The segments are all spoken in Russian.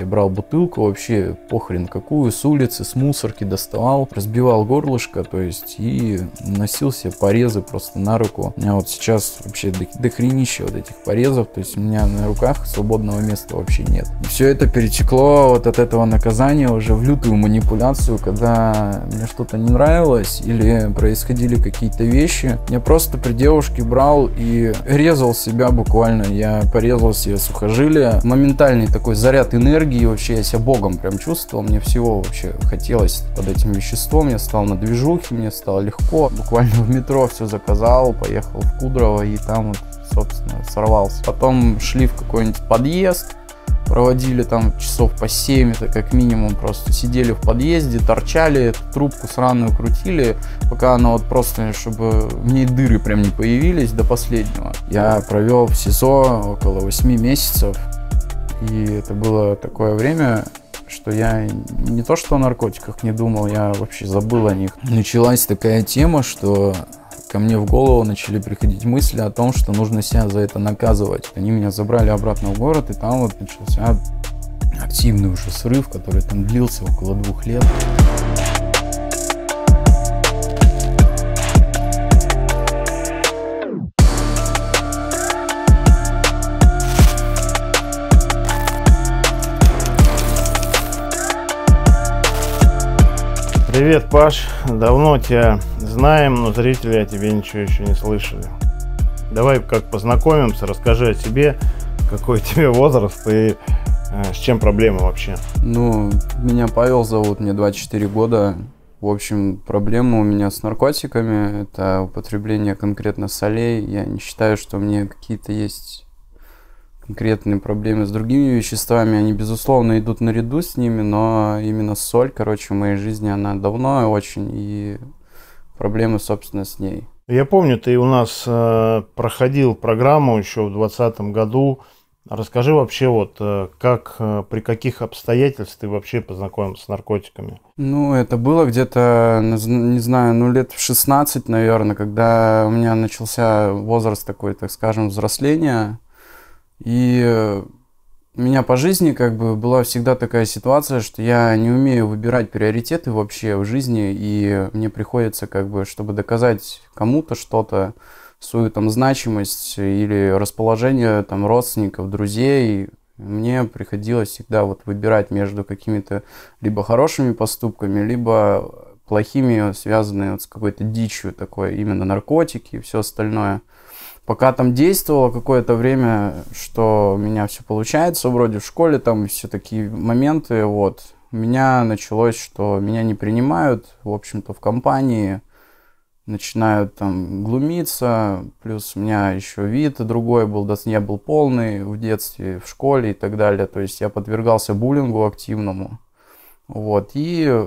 Я брал бутылку вообще похрен какую, с улицы, с мусорки доставал, разбивал горлышко, то есть и носил себе порезы просто на руку. У меня вот сейчас вообще дохренище вот этих порезов, то есть у меня на руках свободного места вообще нет. И все это перетекло вот от этого наказания уже в лютую манипуляцию, когда мне что-то не нравилось или происходили какие-то вещи. Я просто при девушке брал и резал себя буквально, я порезал себе сухожилие. Моментальный такой заряд энергии энергии вообще, я себя богом прям чувствовал, мне всего вообще хотелось под этим веществом, я стал на движухе, мне стало легко, буквально в метро все заказал, поехал в Кудрово и там вот, собственно, сорвался. Потом шли в какой-нибудь подъезд, проводили там часов по 7, это как минимум, просто сидели в подъезде, торчали, трубку сраную крутили, пока она вот просто, чтобы в ней дыры прям не появились до последнего. Я провел в СИЗО около 8 месяцев, и это было такое время, что я не то что о наркотиках не думал, я вообще забыл о них. Началась такая тема, что ко мне в голову начали приходить мысли о том, что нужно себя за это наказывать. Они меня забрали обратно в город, и там вот начался активный уже срыв, который там длился около двух лет. Привет, Паш. Давно тебя знаем, но зрители о тебе ничего еще не слышали. Давай как познакомимся, расскажи о себе, какой тебе возраст и э, с чем проблема вообще. Ну, меня Павел зовут, мне 24 года. В общем, проблема у меня с наркотиками – это употребление конкретно солей. Я не считаю, что мне какие-то есть конкретные проблемы с другими веществами, они, безусловно, идут наряду с ними, но именно соль, короче, в моей жизни, она давно очень, и проблемы, собственно, с ней. Я помню, ты у нас э, проходил программу еще в 2020 году. Расскажи вообще, вот э, как, э, при каких обстоятельствах ты вообще познакомился с наркотиками? Ну, это было где-то, не знаю, ну, лет в 16, наверное, когда у меня начался возраст такой, так скажем, взросления. И э, у меня по жизни как бы была всегда такая ситуация, что я не умею выбирать приоритеты вообще в жизни, и мне приходится как бы, чтобы доказать кому-то что-то, свою там значимость или расположение там родственников, друзей, мне приходилось всегда вот выбирать между какими-то либо хорошими поступками, либо плохими, связанные вот с какой-то дичью такой, именно наркотики и все остальное – пока там действовало какое-то время, что у меня все получается, вроде в школе там все такие моменты, вот, у меня началось, что меня не принимают, в общем-то, в компании, начинают там глумиться, плюс у меня еще вид другой был, да, я был полный в детстве, в школе и так далее, то есть я подвергался буллингу активному, вот, и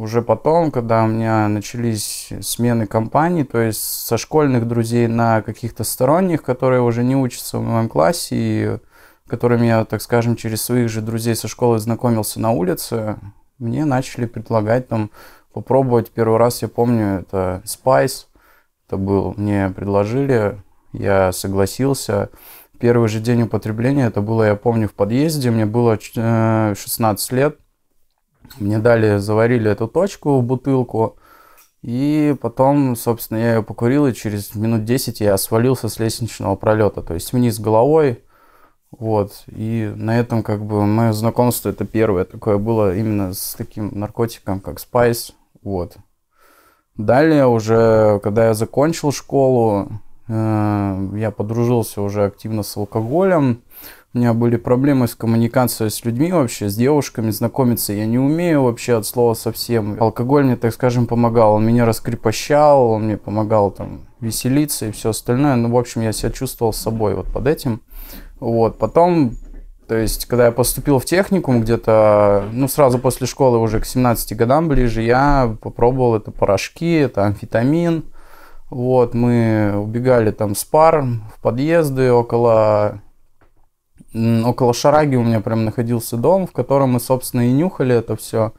уже потом, когда у меня начались смены компаний, то есть со школьных друзей на каких-то сторонних, которые уже не учатся в моем классе, и которыми я, так скажем, через своих же друзей со школы знакомился на улице, мне начали предлагать там попробовать. Первый раз, я помню, это Spice, это был, мне предложили, я согласился. Первый же день употребления, это было, я помню, в подъезде, мне было 16 э, лет, мне дали, заварили эту точку в бутылку. И потом, собственно, я ее покурил, и через минут 10 я свалился с лестничного пролета, то есть вниз головой. Вот. И на этом как бы мое знакомство это первое такое было именно с таким наркотиком, как Spice. Вот. Далее уже, когда я закончил школу, э я подружился уже активно с алкоголем. У меня были проблемы с коммуникацией с людьми вообще, с девушками, знакомиться я не умею вообще от слова совсем. Алкоголь мне, так скажем, помогал. Он меня раскрепощал, он мне помогал там веселиться и все остальное. Ну, в общем, я себя чувствовал с собой вот под этим. Вот, потом то есть, когда я поступил в техникум, где-то, ну, сразу после школы, уже к 17 годам ближе, я попробовал это порошки, это амфетамин. Вот, мы убегали там с пар в подъезды около около Шараги у меня прям находился дом, в котором мы, собственно, и нюхали это все.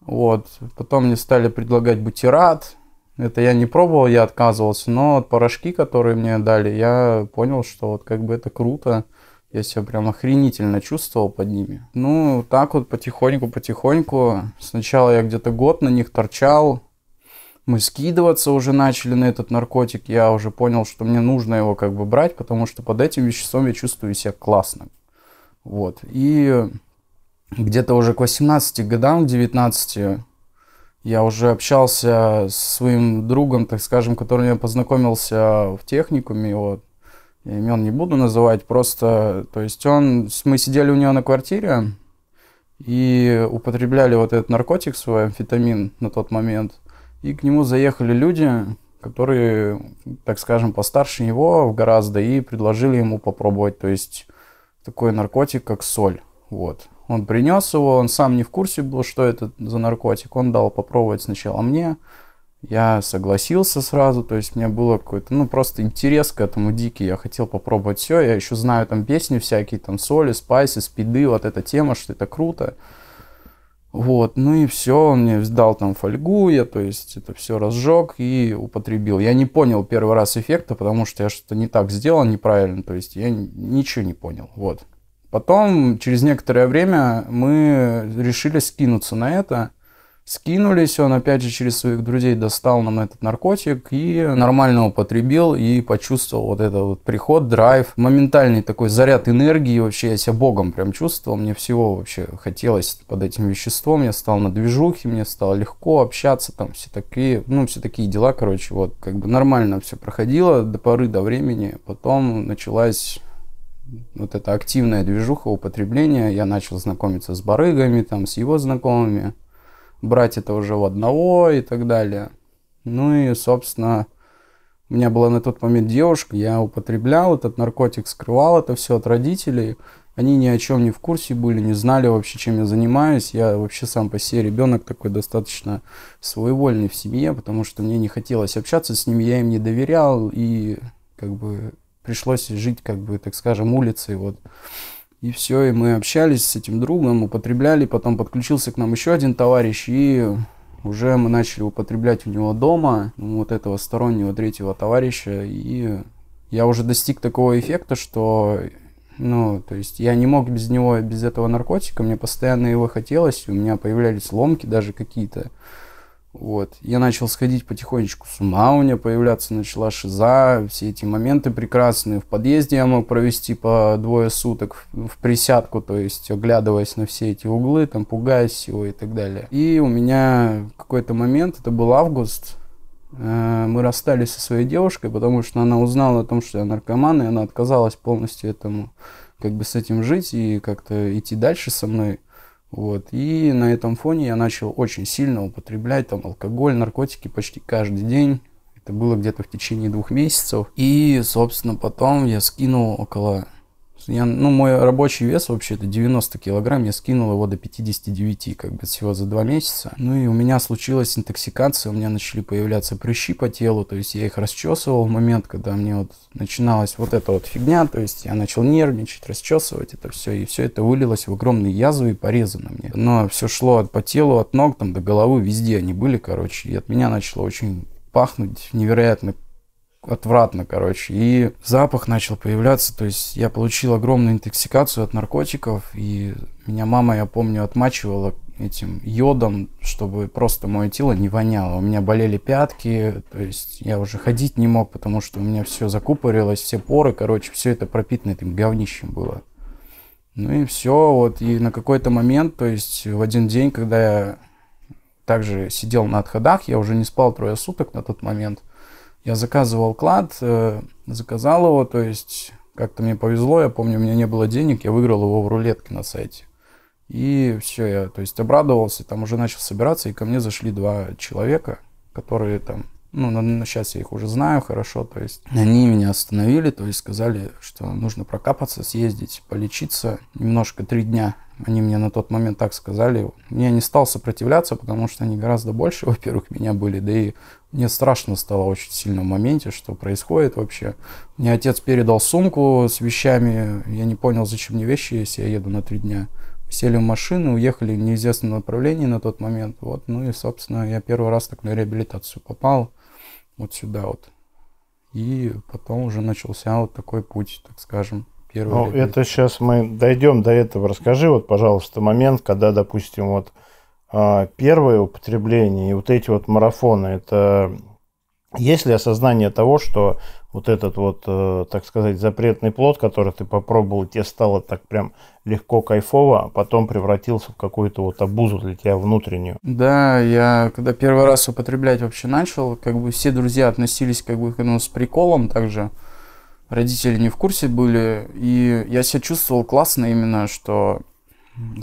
Вот. Потом мне стали предлагать бутират, Это я не пробовал, я отказывался, но от порошки, которые мне дали, я понял, что вот как бы это круто. Я себя прям охренительно чувствовал под ними. Ну, так вот потихоньку-потихоньку. Сначала я где-то год на них торчал, мы скидываться уже начали на этот наркотик, я уже понял, что мне нужно его как бы брать, потому что под этим веществом я чувствую себя классно, Вот. И где-то уже к 18 годам, 19, я уже общался с своим другом, так скажем, которым я познакомился в техникуме, вот. Я имен не буду называть, просто, то есть он, мы сидели у него на квартире и употребляли вот этот наркотик свой, амфетамин на тот момент – и к нему заехали люди, которые, так скажем, постарше его в гораздо, и предложили ему попробовать, то есть такой наркотик, как соль. Вот. Он принес его, он сам не в курсе был, что это за наркотик. Он дал попробовать сначала мне. Я согласился сразу, то есть мне было какой-то, ну, просто интерес к этому дикий. Я хотел попробовать все. Я еще знаю там песни всякие, там соли, спайсы, спиды, вот эта тема, что это круто. Вот, ну и все, он мне сдал там фольгу, я, то есть, это все разжег и употребил. Я не понял первый раз эффекта, потому что я что-то не так сделал неправильно, то есть, я ничего не понял, вот. Потом, через некоторое время, мы решили скинуться на это – Скинулись, он опять же через своих друзей достал нам этот наркотик и нормально употребил и почувствовал вот этот вот приход, драйв, моментальный такой заряд энергии. Вообще я себя богом прям чувствовал, мне всего вообще хотелось под этим веществом. Я стал на движухе, мне стало легко общаться, там все такие, ну все такие дела, короче, вот как бы нормально все проходило до поры до времени. Потом началась вот это активная движуха употребления. Я начал знакомиться с барыгами, там, с его знакомыми брать это уже у одного и так далее. Ну и, собственно, у меня была на тот момент девушка, я употреблял этот наркотик, скрывал это все от родителей. Они ни о чем не в курсе были, не знали вообще, чем я занимаюсь. Я вообще сам по себе ребенок такой достаточно своевольный в семье, потому что мне не хотелось общаться с ними, я им не доверял, и как бы пришлось жить, как бы, так скажем, улицей. Вот. И все, и мы общались с этим другом, употребляли, потом подключился к нам еще один товарищ, и уже мы начали употреблять у него дома, ну, вот этого стороннего третьего товарища, и я уже достиг такого эффекта, что, ну, то есть я не мог без него, без этого наркотика, мне постоянно его хотелось, у меня появлялись ломки даже какие-то. Вот. Я начал сходить потихонечку с ума, у меня появляться начала шиза, все эти моменты прекрасные. В подъезде я мог провести по двое суток в, в присядку, то есть оглядываясь на все эти углы, там пугаясь всего и так далее. И у меня какой-то момент, это был август, э, мы расстались со своей девушкой, потому что она узнала о том, что я наркоман, и она отказалась полностью этому, как бы с этим жить и как-то идти дальше со мной. Вот. И на этом фоне я начал очень сильно употреблять там алкоголь, наркотики почти каждый день. Это было где-то в течение двух месяцев. И, собственно, потом я скинул около я, ну, мой рабочий вес вообще это 90 килограмм, я скинул его до 59, как бы всего за два месяца. Ну и у меня случилась интоксикация, у меня начали появляться прыщи по телу, то есть я их расчесывал в момент, когда мне вот начиналась вот эта вот фигня, то есть я начал нервничать, расчесывать это все, и все это вылилось в огромные язвы и порезы на мне. Но все шло от по телу, от ног там до головы, везде они были, короче, и от меня начало очень пахнуть невероятно отвратно, короче. И запах начал появляться, то есть я получил огромную интоксикацию от наркотиков, и меня мама, я помню, отмачивала этим йодом, чтобы просто мое тело не воняло. У меня болели пятки, то есть я уже ходить не мог, потому что у меня все закупорилось, все поры, короче, все это пропитано этим говнищем было. Ну и все, вот, и на какой-то момент, то есть в один день, когда я также сидел на отходах, я уже не спал трое суток на тот момент – я заказывал клад, э, заказал его, то есть как-то мне повезло, я помню, у меня не было денег, я выиграл его в рулетке на сайте. И все, я, то есть, обрадовался, там уже начал собираться, и ко мне зашли два человека, которые там, ну, на, на, сейчас я их уже знаю хорошо, то есть, они меня остановили, то есть, сказали, что нужно прокапаться, съездить, полечиться, немножко три дня. Они мне на тот момент так сказали. Я не стал сопротивляться, потому что они гораздо больше, во-первых, меня были, да и мне страшно стало очень сильно в моменте, что происходит вообще. Мне отец передал сумку с вещами. Я не понял, зачем мне вещи, если я еду на три дня. Сели в машину, уехали в неизвестном направлении на тот момент. Вот, ну и, собственно, я первый раз так на реабилитацию попал. Вот сюда вот. И потом уже начался вот такой путь, так скажем. Первый ну, это сейчас мы дойдем до этого. Расскажи, вот, пожалуйста, момент, когда, допустим, вот а, первое употребление и вот эти вот марафоны, это есть ли осознание того, что вот этот вот, э, так сказать, запретный плод, который ты попробовал, тебе стало так прям легко, кайфово, а потом превратился в какую-то вот обузу для тебя внутреннюю? Да, я когда первый раз употреблять вообще начал, как бы все друзья относились как бы ну, с приколом также, родители не в курсе были, и я себя чувствовал классно именно, что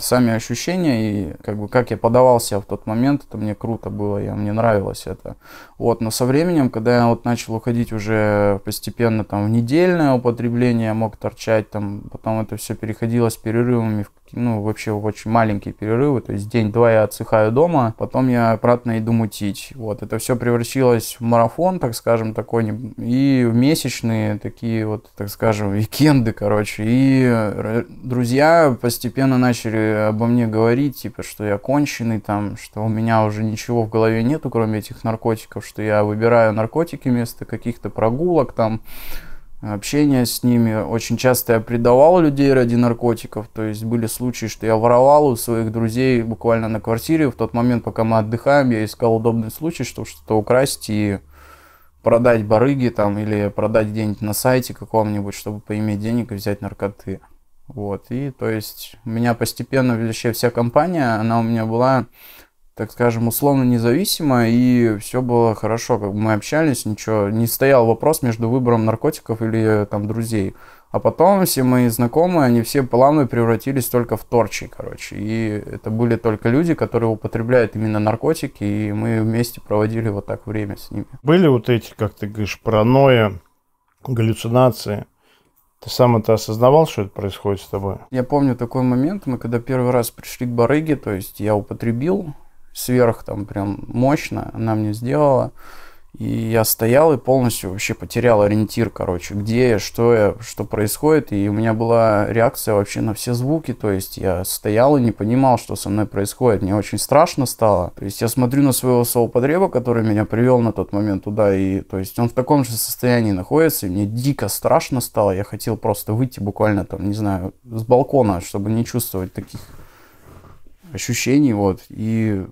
сами ощущения и как бы как я подавался в тот момент, это мне круто было, я, мне нравилось это. Вот, но со временем, когда я вот начал уходить уже постепенно там в недельное употребление, мог торчать там, потом это все переходило с перерывами в ну, вообще очень маленькие перерывы, то есть день-два я отсыхаю дома, потом я обратно иду мутить. Вот, это все превратилось в марафон, так скажем, такой, и в месячные такие вот, так скажем, уикенды, короче. И э, друзья постепенно начали обо мне говорить, типа, что я конченый там, что у меня уже ничего в голове нету, кроме этих наркотиков, что я выбираю наркотики вместо каких-то прогулок там, общения с ними. Очень часто я предавал людей ради наркотиков. То есть были случаи, что я воровал у своих друзей буквально на квартире. В тот момент, пока мы отдыхаем, я искал удобный случай, чтобы что-то украсть и продать барыги там или продать где-нибудь на сайте каком-нибудь, чтобы поиметь денег и взять наркоты. Вот. И то есть у меня постепенно вообще вся компания, она у меня была так скажем, условно независимо, и все было хорошо, как бы мы общались, ничего, не стоял вопрос между выбором наркотиков или э, там друзей. А потом все мои знакомые, они все плавно превратились только в торчи, короче. И это были только люди, которые употребляют именно наркотики, и мы вместе проводили вот так время с ними. Были вот эти, как ты говоришь, паранойя, галлюцинации? Ты сам это осознавал, что это происходит с тобой? Я помню такой момент, мы когда первый раз пришли к барыге, то есть я употребил, сверх там прям мощно она мне сделала. И я стоял и полностью вообще потерял ориентир, короче, где я, что я, что происходит. И у меня была реакция вообще на все звуки. То есть я стоял и не понимал, что со мной происходит. Мне очень страшно стало. То есть я смотрю на своего совпотреба, который меня привел на тот момент туда. И то есть он в таком же состоянии находится. И мне дико страшно стало. Я хотел просто выйти буквально там, не знаю, с балкона, чтобы не чувствовать таких ощущений. Вот. И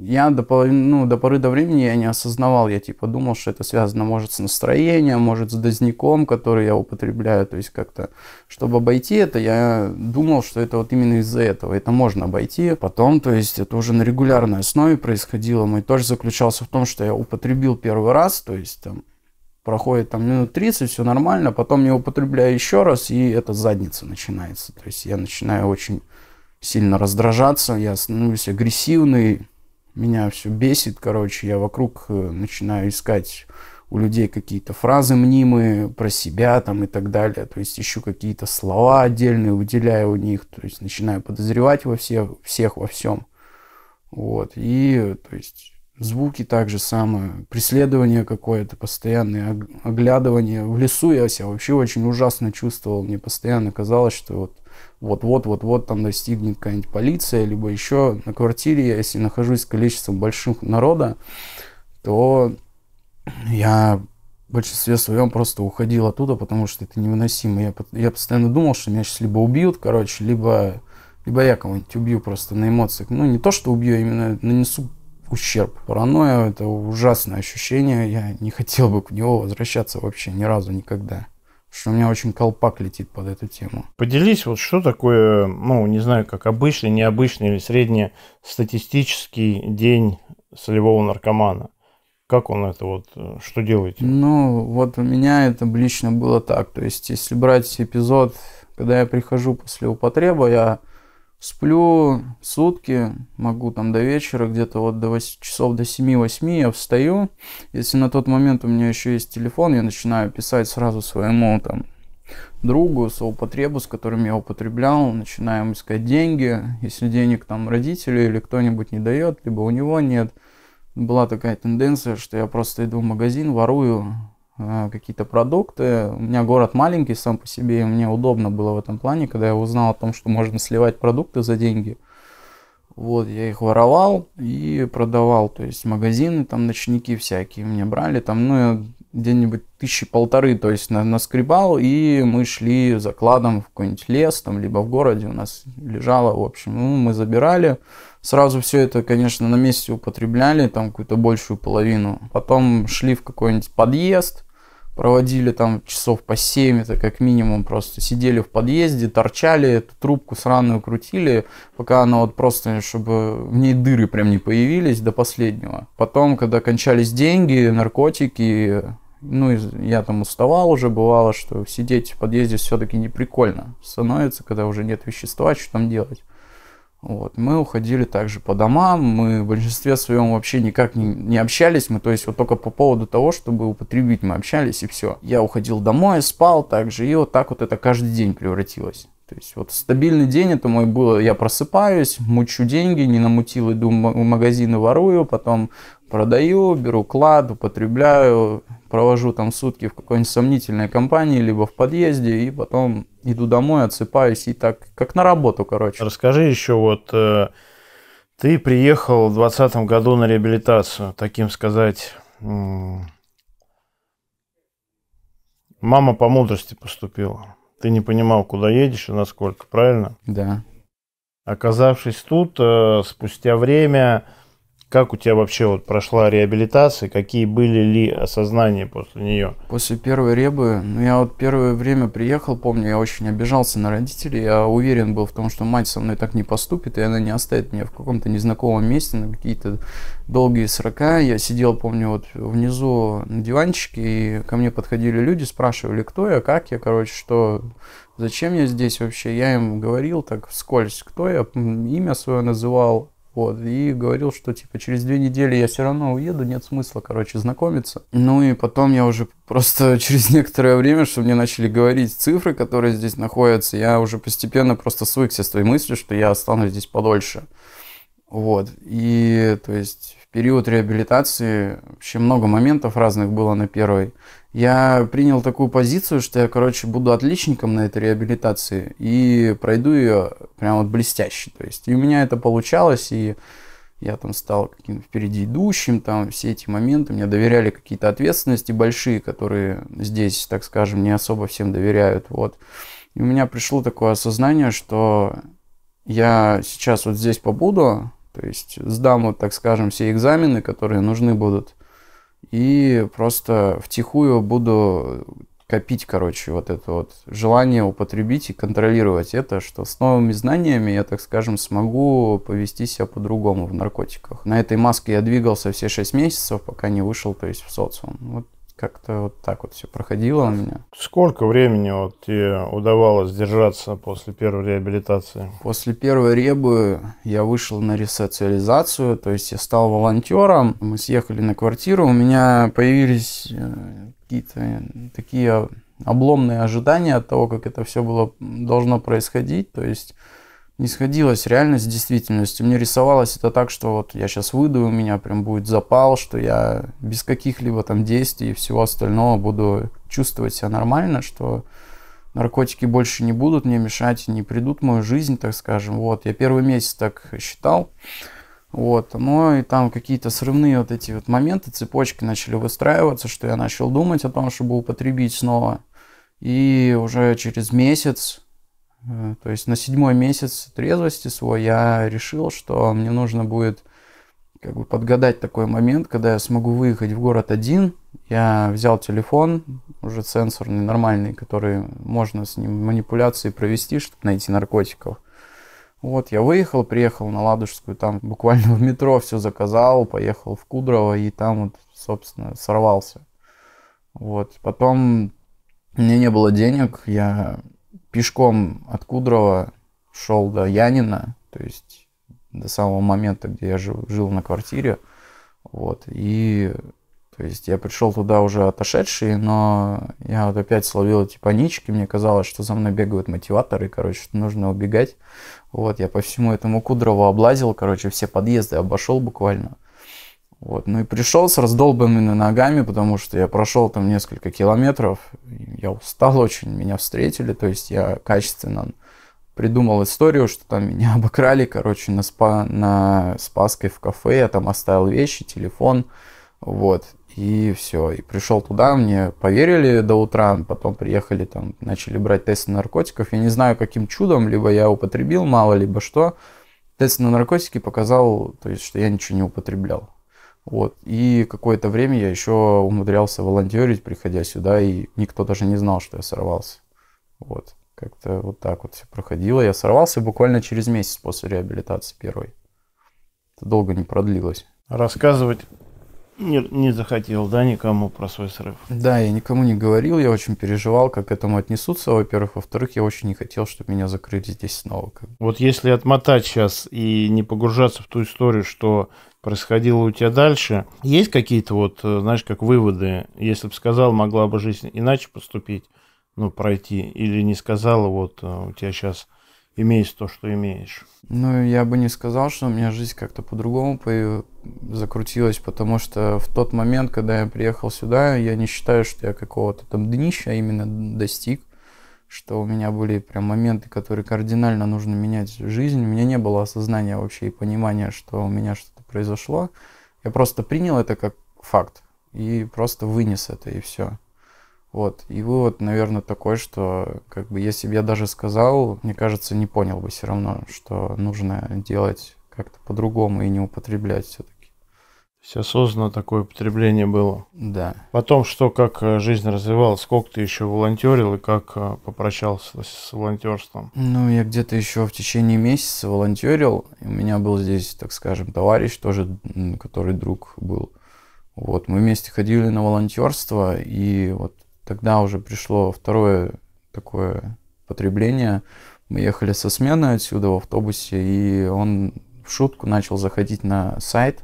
я до, ну, до поры до времени я не осознавал, я типа думал, что это связано, может, с настроением, может, с дозняком, который я употребляю, то есть как-то, чтобы обойти это, я думал, что это вот именно из-за этого, это можно обойти. Потом, то есть это уже на регулярной основе происходило, мой тоже заключался в том, что я употребил первый раз, то есть там проходит там минут 30, все нормально, потом я употребляю еще раз, и эта задница начинается, то есть я начинаю очень сильно раздражаться, я становлюсь агрессивный, меня все бесит, короче, я вокруг э, начинаю искать у людей какие-то фразы мнимые про себя там и так далее, то есть ищу какие-то слова отдельные, выделяю у них, то есть начинаю подозревать во всех, всех во всем, вот, и, то есть, звуки также самое, преследование какое-то, постоянное оглядывание. В лесу я себя вообще очень ужасно чувствовал, мне постоянно казалось, что вот вот-вот-вот-вот там достигнет какая-нибудь полиция, либо еще на квартире, если нахожусь с количеством больших народа, то я в большинстве своем просто уходил оттуда, потому что это невыносимо. Я, я постоянно думал, что меня сейчас либо убьют, короче, либо, либо я кого-нибудь убью просто на эмоциях. Ну, не то, что убью, а именно нанесу ущерб. Паранойя – это ужасное ощущение, я не хотел бы к него возвращаться вообще ни разу, никогда что у меня очень колпак летит под эту тему. Поделись, вот что такое, ну, не знаю, как обычный, необычный или среднестатистический день солевого наркомана? Как он это вот, э, что делаете? Ну, вот у меня это лично было так. То есть, если брать эпизод, когда я прихожу после употреба, я Сплю сутки, могу там до вечера, где-то вот до 8, часов до 7-8 я встаю. Если на тот момент у меня еще есть телефон, я начинаю писать сразу своему там другу, соупотребу, с которым я употреблял, начинаем искать деньги. Если денег там родители или кто-нибудь не дает, либо у него нет. Была такая тенденция, что я просто иду в магазин, ворую Э, какие-то продукты. У меня город маленький сам по себе, и мне удобно было в этом плане, когда я узнал о том, что можно сливать продукты за деньги. Вот, я их воровал и продавал, то есть магазины, там ночники всякие мне брали, там, ну, где-нибудь тысячи полторы, то есть на, наскребал, и мы шли закладом в какой-нибудь лес, там, либо в городе у нас лежало, в общем, ну, мы забирали, сразу все это, конечно, на месте употребляли, там, какую-то большую половину, потом шли в какой-нибудь подъезд, проводили там часов по 7, это как минимум просто сидели в подъезде, торчали, эту трубку сраную крутили, пока она вот просто, чтобы в ней дыры прям не появились до последнего. Потом, когда кончались деньги, наркотики, ну, я там уставал уже, бывало, что сидеть в подъезде все-таки не прикольно становится, когда уже нет вещества, а что там делать. Вот. Мы уходили также по домам, мы в большинстве своем вообще никак не, не общались, мы то есть вот только по поводу того, чтобы употребить, мы общались и все. Я уходил домой, спал также, и вот так вот это каждый день превратилось. То есть вот стабильный день это мой был, я просыпаюсь, мучу деньги, не намутил, иду в магазины ворую, потом продаю, беру клад, употребляю, провожу там сутки в какой-нибудь сомнительной компании, либо в подъезде, и потом иду домой, отсыпаюсь, и так, как на работу, короче. Расскажи еще, вот э, ты приехал в 2020 году на реабилитацию, таким сказать, мама по мудрости поступила. Ты не понимал, куда едешь и насколько, правильно? Да. Оказавшись тут, э, спустя время как у тебя вообще вот прошла реабилитация? Какие были ли осознания после нее? После первой ребы, ну я вот первое время приехал, помню, я очень обижался на родителей. Я уверен был в том, что мать со мной так не поступит, и она не оставит меня в каком-то незнакомом месте на какие-то долгие срока. Я сидел, помню, вот внизу на диванчике, и ко мне подходили люди, спрашивали, кто я, как я, короче, что, зачем я здесь вообще. Я им говорил так вскользь, кто я, имя свое называл, вот, и говорил, что типа через две недели я все равно уеду, нет смысла, короче, знакомиться. Ну и потом я уже просто через некоторое время, что мне начали говорить цифры, которые здесь находятся, я уже постепенно просто свыкся с той мыслью, что я останусь здесь подольше. Вот, и то есть в период реабилитации вообще много моментов разных было на первой я принял такую позицию, что я, короче, буду отличником на этой реабилитации и пройду ее прям вот блестяще. То есть, и у меня это получалось, и я там стал каким-то впереди идущим, там все эти моменты, мне доверяли какие-то ответственности большие, которые здесь, так скажем, не особо всем доверяют, вот. И у меня пришло такое осознание, что я сейчас вот здесь побуду, то есть сдам вот, так скажем, все экзамены, которые нужны будут – и просто втихую буду копить, короче, вот это вот желание употребить и контролировать это, что с новыми знаниями я, так скажем, смогу повести себя по-другому в наркотиках. На этой маске я двигался все 6 месяцев, пока не вышел, то есть в социум. Вот как-то вот так вот все проходило у меня. Сколько времени вот тебе удавалось держаться после первой реабилитации? После первой ребы я вышел на ресоциализацию, то есть я стал волонтером. Мы съехали на квартиру, у меня появились э, какие-то такие обломные ожидания от того, как это все было должно происходить. То есть не сходилась реальность с действительностью. Мне рисовалось это так, что вот я сейчас выйду, у меня прям будет запал, что я без каких-либо там действий и всего остального буду чувствовать себя нормально, что наркотики больше не будут мне мешать, не придут в мою жизнь, так скажем. Вот, я первый месяц так считал. Вот, но ну и там какие-то срывные вот эти вот моменты, цепочки начали выстраиваться, что я начал думать о том, чтобы употребить снова. И уже через месяц Э, то есть на седьмой месяц трезвости свой я решил, что мне нужно будет как бы подгадать такой момент, когда я смогу выехать в город один. Я взял телефон, уже сенсорный, нормальный, который можно с ним манипуляции провести, чтобы найти наркотиков. Вот, я выехал, приехал на Ладожскую, там буквально в метро все заказал, поехал в Кудрово и там вот, собственно, сорвался. Вот, потом мне не было денег, я пешком от Кудрова шел до Янина, то есть до самого момента, где я жил, жил на квартире. Вот, и то есть я пришел туда уже отошедший, но я вот опять словил эти панички, мне казалось, что за мной бегают мотиваторы, короче, что нужно убегать. Вот, я по всему этому Кудрову облазил, короче, все подъезды обошел буквально. Вот. Ну и пришел с раздолбанными ногами, потому что я прошел там несколько километров, я устал очень, меня встретили, то есть я качественно придумал историю, что там меня обокрали, короче, на, спа, на спаской в кафе, я там оставил вещи, телефон, вот, и все. И пришел туда, мне поверили до утра, потом приехали там, начали брать тесты на наркотиков, я не знаю, каким чудом, либо я употребил мало, либо что, тест на наркотики показал, то есть, что я ничего не употреблял. Вот. И какое-то время я еще умудрялся волонтерить, приходя сюда, и никто даже не знал, что я сорвался. Вот. Как-то вот так вот все проходило. Я сорвался буквально через месяц после реабилитации первой. Это долго не продлилось. Рассказывать не, не захотел, да, никому про свой срыв? Да, я никому не говорил, я очень переживал, как к этому отнесутся, во-первых. Во-вторых, я очень не хотел, чтобы меня закрыли здесь снова. Вот если отмотать сейчас и не погружаться в ту историю, что происходило у тебя дальше. Есть какие-то вот, э, знаешь, как выводы, если бы сказал, могла бы жизнь иначе поступить, ну, пройти, или не сказала, вот э, у тебя сейчас имеешь то, что имеешь? Ну, я бы не сказал, что у меня жизнь как-то по-другому закрутилась, потому что в тот момент, когда я приехал сюда, я не считаю, что я какого-то там днища именно достиг, что у меня были прям моменты, которые кардинально нужно менять жизнь. У меня не было осознания вообще и понимания, что у меня что произошло. Я просто принял это как факт и просто вынес это, и все. Вот. И вывод, наверное, такой, что как бы если бы я даже сказал, мне кажется, не понял бы все равно, что нужно делать как-то по-другому и не употреблять все-таки есть осознанно такое потребление было. Да. Потом, что, как э, жизнь развивалась, сколько ты еще волонтерил и как э, попрощался с волонтерством? Ну, я где-то еще в течение месяца волонтерил. У меня был здесь, так скажем, товарищ тоже, который друг был. Вот, мы вместе ходили на волонтерство, и вот тогда уже пришло второе такое потребление. Мы ехали со смены отсюда в автобусе, и он в шутку начал заходить на сайт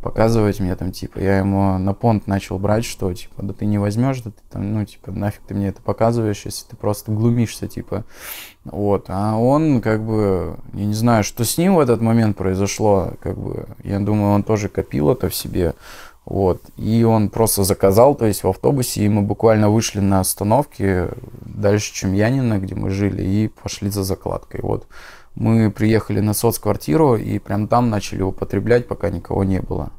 показывать мне там, типа, я ему на понт начал брать, что, типа, да ты не возьмешь, да ты там, ну, типа, нафиг ты мне это показываешь, если ты просто глумишься, типа, вот, а он, как бы, я не знаю, что с ним в этот момент произошло, как бы, я думаю, он тоже копил это в себе, вот, и он просто заказал, то есть в автобусе, и мы буквально вышли на остановке дальше чем Чемьянина, где мы жили, и пошли за закладкой, вот, мы приехали на соцквартиру и прям там начали употреблять, пока никого не было.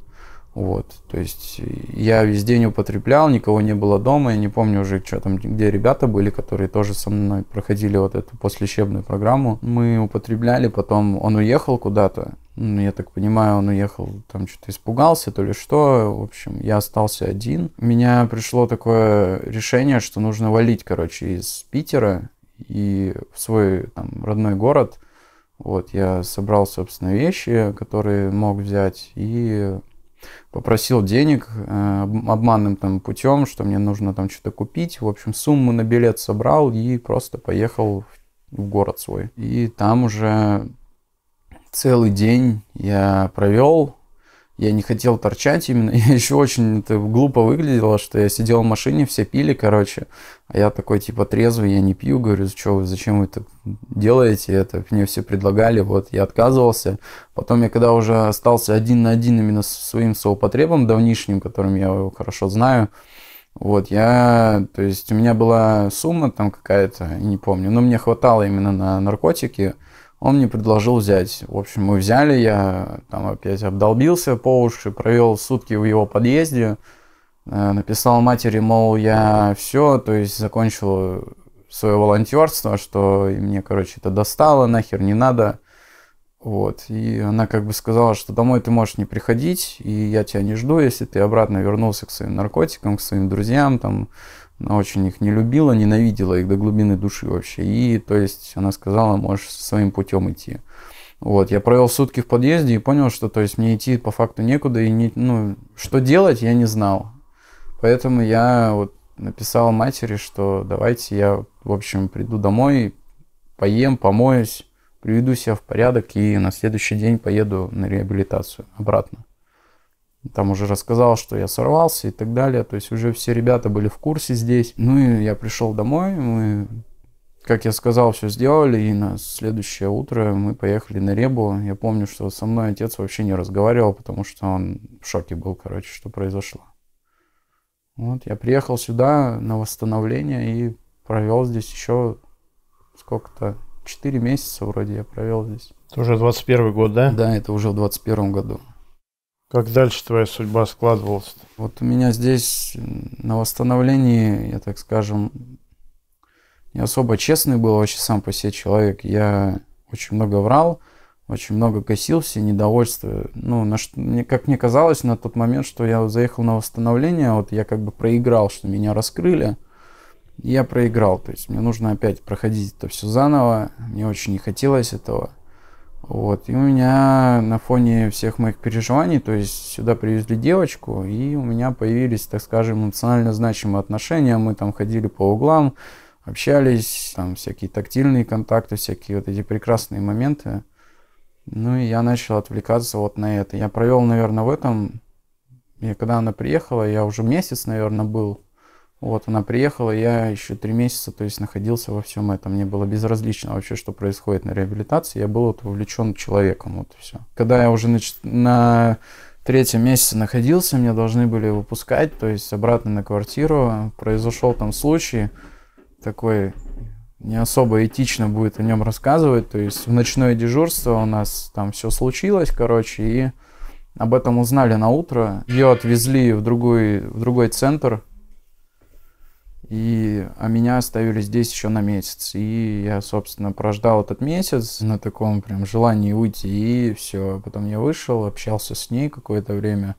Вот, то есть я весь день употреблял, никого не было дома, я не помню уже, что там, где ребята были, которые тоже со мной проходили вот эту послещебную программу. Мы употребляли, потом он уехал куда-то, ну, я так понимаю, он уехал, там что-то испугался, то ли что, в общем, я остался один. У меня пришло такое решение, что нужно валить, короче, из Питера и в свой там родной город – вот, я собрал, собственно, вещи, которые мог взять, и попросил денег э, обманным там путем, что мне нужно там что-то купить. В общем, сумму на билет собрал и просто поехал в город свой. И там уже целый день я провел, я не хотел торчать именно. Я еще очень это глупо выглядело, что я сидел в машине, все пили, короче. А я такой, типа, трезвый, я не пью. Говорю, что вы, зачем вы это делаете? Это мне все предлагали, вот, я отказывался. Потом я, когда уже остался один на один именно со своим соупотребом давнишним, которым я его хорошо знаю, вот, я, то есть у меня была сумма там какая-то, не помню, но мне хватало именно на наркотики, он мне предложил взять. В общем, мы взяли, я там опять обдолбился по уши, провел сутки в его подъезде, э, написал матери, мол, я все, то есть закончил свое волонтерство, что мне, короче, это достало, нахер не надо. Вот. И она как бы сказала, что домой ты можешь не приходить, и я тебя не жду, если ты обратно вернулся к своим наркотикам, к своим друзьям, там, она очень их не любила, ненавидела их до глубины души вообще. И, то есть, она сказала, можешь своим путем идти. Вот, я провел сутки в подъезде и понял, что, то есть, мне идти по факту некуда, и, не, ну, что делать, я не знал. Поэтому я вот написал матери, что давайте я, в общем, приду домой, поем, помоюсь, приведу себя в порядок и на следующий день поеду на реабилитацию обратно там уже рассказал, что я сорвался и так далее. То есть уже все ребята были в курсе здесь. Ну и я пришел домой, мы, как я сказал, все сделали, и на следующее утро мы поехали на Ребу. Я помню, что со мной отец вообще не разговаривал, потому что он в шоке был, короче, что произошло. Вот, я приехал сюда на восстановление и провел здесь еще сколько-то, 4 месяца вроде я провел здесь. Это уже 21 год, да? Да, это уже в 21 году. Как дальше твоя судьба складывалась? -то? Вот у меня здесь на восстановлении, я так скажем, не особо честный был вообще сам по себе человек. Я очень много врал, очень много косился, недовольство. Ну, на что, как мне казалось на тот момент, что я заехал на восстановление, вот я как бы проиграл, что меня раскрыли. Я проиграл, то есть мне нужно опять проходить это все заново. Мне очень не хотелось этого. Вот. И у меня на фоне всех моих переживаний, то есть сюда привезли девочку, и у меня появились, так скажем, эмоционально значимые отношения. Мы там ходили по углам, общались, там всякие тактильные контакты, всякие вот эти прекрасные моменты. Ну и я начал отвлекаться вот на это. Я провел, наверное, в этом... И когда она приехала, я уже месяц, наверное, был вот, она приехала, я еще три месяца, то есть, находился во всем этом. Мне было безразлично вообще, что происходит на реабилитации. Я был вот вовлечен человеком, вот все. Когда я уже на, на третьем месяце находился, меня должны были выпускать, то есть, обратно на квартиру. Произошел там случай такой, не особо этично будет о нем рассказывать. То есть, в ночное дежурство у нас там все случилось, короче, и об этом узнали на утро. Ее отвезли в другой, в другой центр, и, а меня оставили здесь еще на месяц. И я, собственно, прождал этот месяц на таком прям желании уйти. И все. Потом я вышел, общался с ней какое-то время.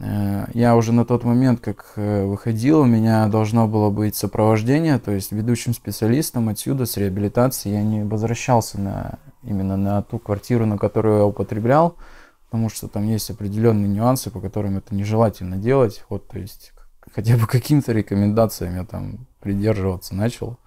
Э, я уже на тот момент, как э, выходил, у меня должно было быть сопровождение, то есть ведущим специалистом отсюда с реабилитации я не возвращался на, именно на ту квартиру, на которую я употреблял, потому что там есть определенные нюансы, по которым это нежелательно делать. Вот, то есть хотя бы каким-то рекомендациям я там придерживаться начал.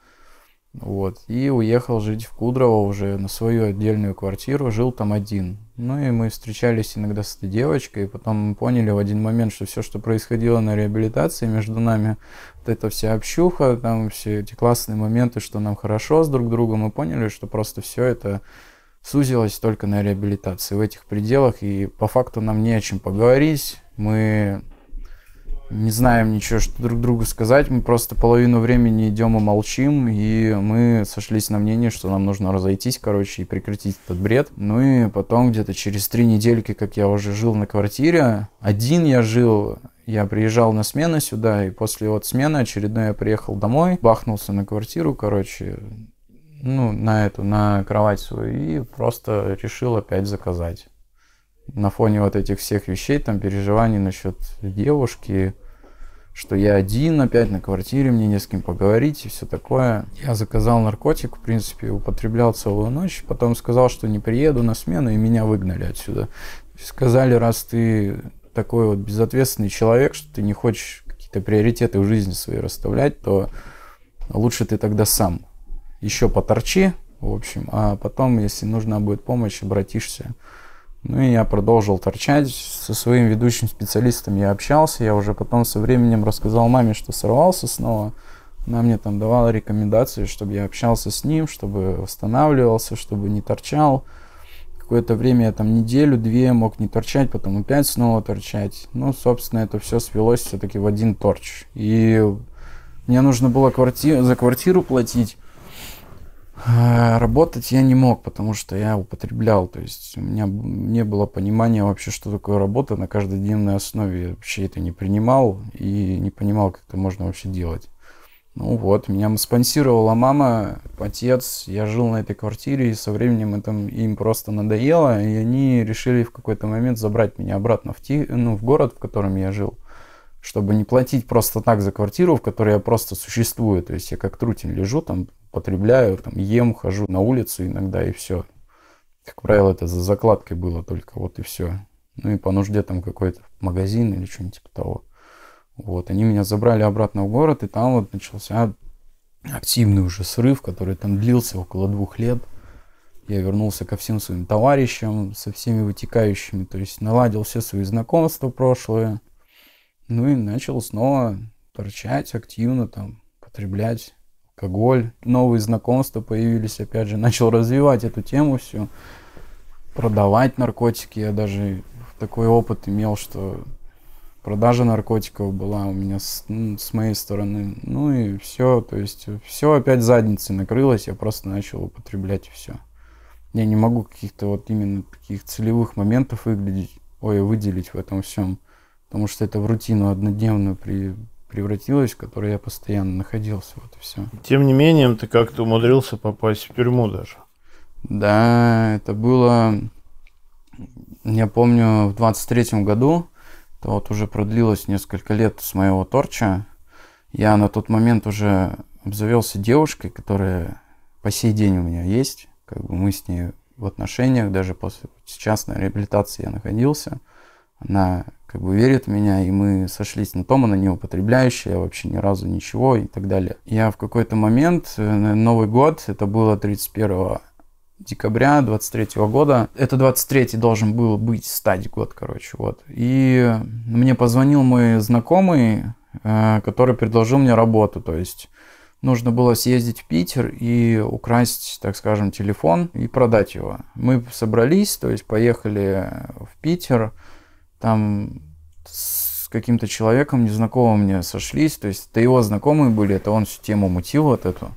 Вот. И уехал жить в Кудрово уже на свою отдельную квартиру, жил там один. Ну и мы встречались иногда с этой девочкой, и потом мы поняли в один момент, что все, что происходило на реабилитации между нами, вот эта вся общуха, там все эти классные моменты, что нам хорошо с друг другом, мы поняли, что просто все это сузилось только на реабилитации в этих пределах, и по факту нам не о чем поговорить. Мы не знаем ничего, что друг другу сказать. Мы просто половину времени идем и молчим, и мы сошлись на мнение, что нам нужно разойтись, короче, и прекратить этот бред. Ну и потом где-то через три недельки, как я уже жил на квартире, один я жил, я приезжал на смену сюда, и после вот смены очередной я приехал домой, бахнулся на квартиру, короче, ну, на эту, на кровать свою, и просто решил опять заказать на фоне вот этих всех вещей, там, переживаний насчет девушки, что я один опять на квартире, мне не с кем поговорить и все такое. Я заказал наркотик, в принципе, употреблял целую ночь, потом сказал, что не приеду на смену, и меня выгнали отсюда. Сказали, раз ты такой вот безответственный человек, что ты не хочешь какие-то приоритеты в жизни своей расставлять, то лучше ты тогда сам еще поторчи, в общем, а потом, если нужна будет помощь, обратишься. Ну и я продолжил торчать. Со своим ведущим специалистом я общался. Я уже потом со временем рассказал маме, что сорвался снова. Она мне там давала рекомендации, чтобы я общался с ним, чтобы восстанавливался, чтобы не торчал. Какое-то время я там неделю-две мог не торчать, потом опять снова торчать. Ну, собственно, это все свелось все-таки в один торч. И мне нужно было квартиру, за квартиру платить. А, работать я не мог, потому что я употреблял, то есть у меня не было понимания вообще, что такое работа на каждодневной основе. Я вообще это не принимал и не понимал, как это можно вообще делать. Ну вот, меня спонсировала мама, отец, я жил на этой квартире, и со временем это им просто надоело, и они решили в какой-то момент забрать меня обратно в, ти, ну, в город, в котором я жил, чтобы не платить просто так за квартиру, в которой я просто существую, то есть я как трутень лежу там, потребляю, там, ем, хожу на улицу иногда и все. Как правило, это за закладкой было только, вот и все. Ну и по нужде там какой-то магазин или что-нибудь типа того. Вот, они меня забрали обратно в город, и там вот начался активный уже срыв, который там длился около двух лет. Я вернулся ко всем своим товарищам, со всеми вытекающими, то есть наладил все свои знакомства прошлые. Ну и начал снова торчать активно, там, потреблять алкоголь, новые знакомства появились, опять же, начал развивать эту тему всю, продавать наркотики, я даже такой опыт имел, что продажа наркотиков была у меня с, ну, с моей стороны, ну и все, то есть все опять задницей накрылось, я просто начал употреблять все. Я не могу каких-то вот именно таких целевых моментов выглядеть, ой, выделить в этом всем, потому что это в рутину однодневную при, превратилось, в которой я постоянно находился. Вот и все. Тем не менее, ты как-то умудрился попасть в тюрьму даже. Да, это было, я помню, в 23-м году, это вот уже продлилось несколько лет с моего торча. Я на тот момент уже обзавелся девушкой, которая по сей день у меня есть. Как бы мы с ней в отношениях, даже после сейчас на реабилитации я находился. Она как бы верит в меня, и мы сошлись на том, она не употребляющая, вообще ни разу ничего и так далее. Я в какой-то момент, э, Новый год, это было 31 декабря 23 года. Это 23 должен был быть стать год, короче, вот. И мне позвонил мой знакомый, э, который предложил мне работу, то есть нужно было съездить в Питер и украсть, так скажем, телефон и продать его. Мы собрались, то есть поехали в Питер, там с каким-то человеком незнакомым мне сошлись, то есть это его знакомые были, это он всю тему мутил вот эту.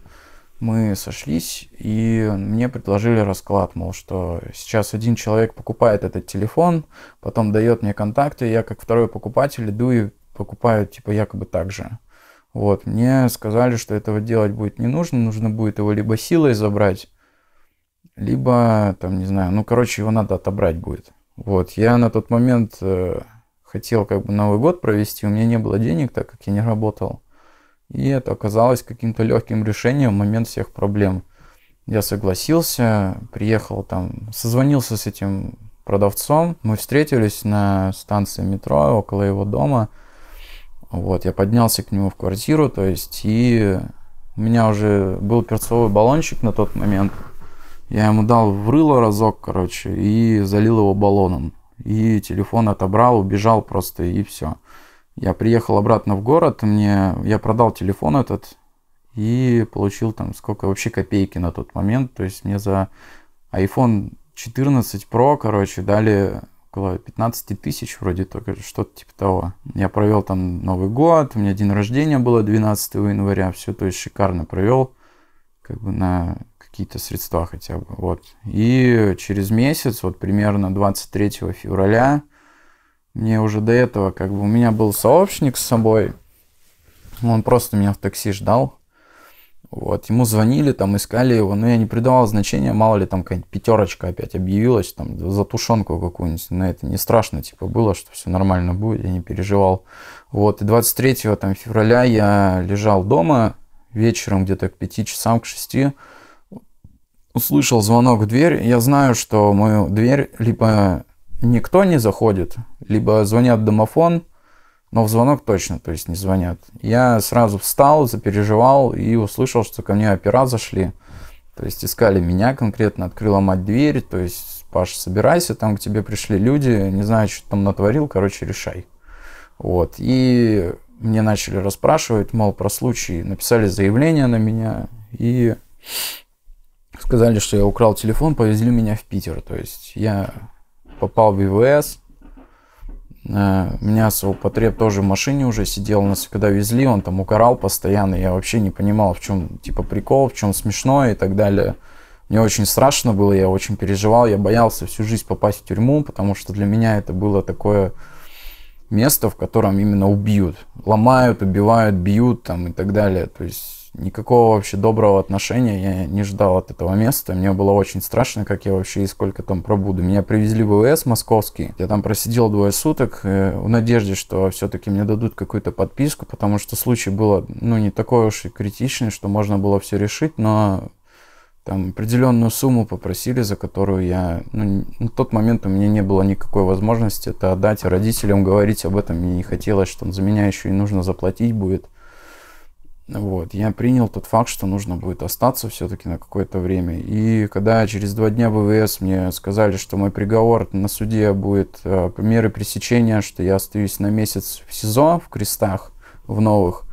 Мы сошлись, и мне предложили расклад, мол, что сейчас один человек покупает этот телефон, потом дает мне контакты, я как второй покупатель иду и покупаю типа якобы так же. Вот, мне сказали, что этого делать будет не нужно, нужно будет его либо силой забрать, либо, там, не знаю, ну, короче, его надо отобрать будет. Вот, я на тот момент э, хотел как бы Новый год провести, у меня не было денег, так как я не работал. И это оказалось каким-то легким решением в момент всех проблем. Я согласился, приехал там, созвонился с этим продавцом. Мы встретились на станции метро около его дома. Вот, я поднялся к нему в квартиру, то есть, и у меня уже был перцовый баллончик на тот момент – я ему дал в рыло разок, короче, и залил его баллоном. И телефон отобрал, убежал просто, и все. Я приехал обратно в город, мне, я продал телефон этот и получил там сколько вообще копейки на тот момент. То есть мне за iPhone 14 Pro, короче, дали около 15 тысяч вроде только, что-то типа того. Я провел там Новый год, у меня день рождения было 12 января, все, то есть шикарно провел, как бы на какие-то средства хотя бы. Вот. И через месяц, вот примерно 23 февраля, мне уже до этого, как бы, у меня был сообщник с собой, он просто меня в такси ждал, вот, ему звонили, там, искали его, но я не придавал значения, мало ли, там, какая-нибудь пятерочка опять объявилась, там, за тушенку какую-нибудь, на это не страшно, типа, было, что все нормально будет, я не переживал, вот, и 23 там, февраля я лежал дома, вечером где-то к 5 часам, к 6, услышал звонок в дверь, я знаю, что мою дверь либо никто не заходит, либо звонят в домофон, но в звонок точно, то есть не звонят. Я сразу встал, запереживал и услышал, что ко мне опера зашли. То есть искали меня конкретно, открыла мать дверь, то есть, Паш, собирайся, там к тебе пришли люди, не знаю, что там натворил, короче, решай. Вот, и мне начали расспрашивать, мол, про случай, написали заявление на меня, и сказали, что я украл телефон, повезли меня в Питер. То есть я попал в ИВС, э, меня совпотреб тоже в машине уже сидел, нас когда везли, он там укорал постоянно, я вообще не понимал, в чем типа прикол, в чем смешно и так далее. Мне очень страшно было, я очень переживал, я боялся всю жизнь попасть в тюрьму, потому что для меня это было такое место, в котором именно убьют, ломают, убивают, бьют там и так далее. То есть никакого вообще доброго отношения я не ждал от этого места. Мне было очень страшно, как я вообще и сколько там пробуду. Меня привезли в ВВС московский. Я там просидел двое суток э, в надежде, что все-таки мне дадут какую-то подписку, потому что случай был, э, ну, не такой уж и критичный, что можно было все решить, но там определенную сумму попросили, за которую я... Ну, на тот момент у меня не было никакой возможности это отдать. Родителям говорить об этом мне не хотелось, что там, за меня еще и нужно заплатить будет. Вот, я принял тот факт, что нужно будет остаться все-таки на какое-то время. И когда через два дня ВВС мне сказали, что мой приговор на суде будет э, меры пресечения, что я остаюсь на месяц в СИЗО, в крестах, в новых,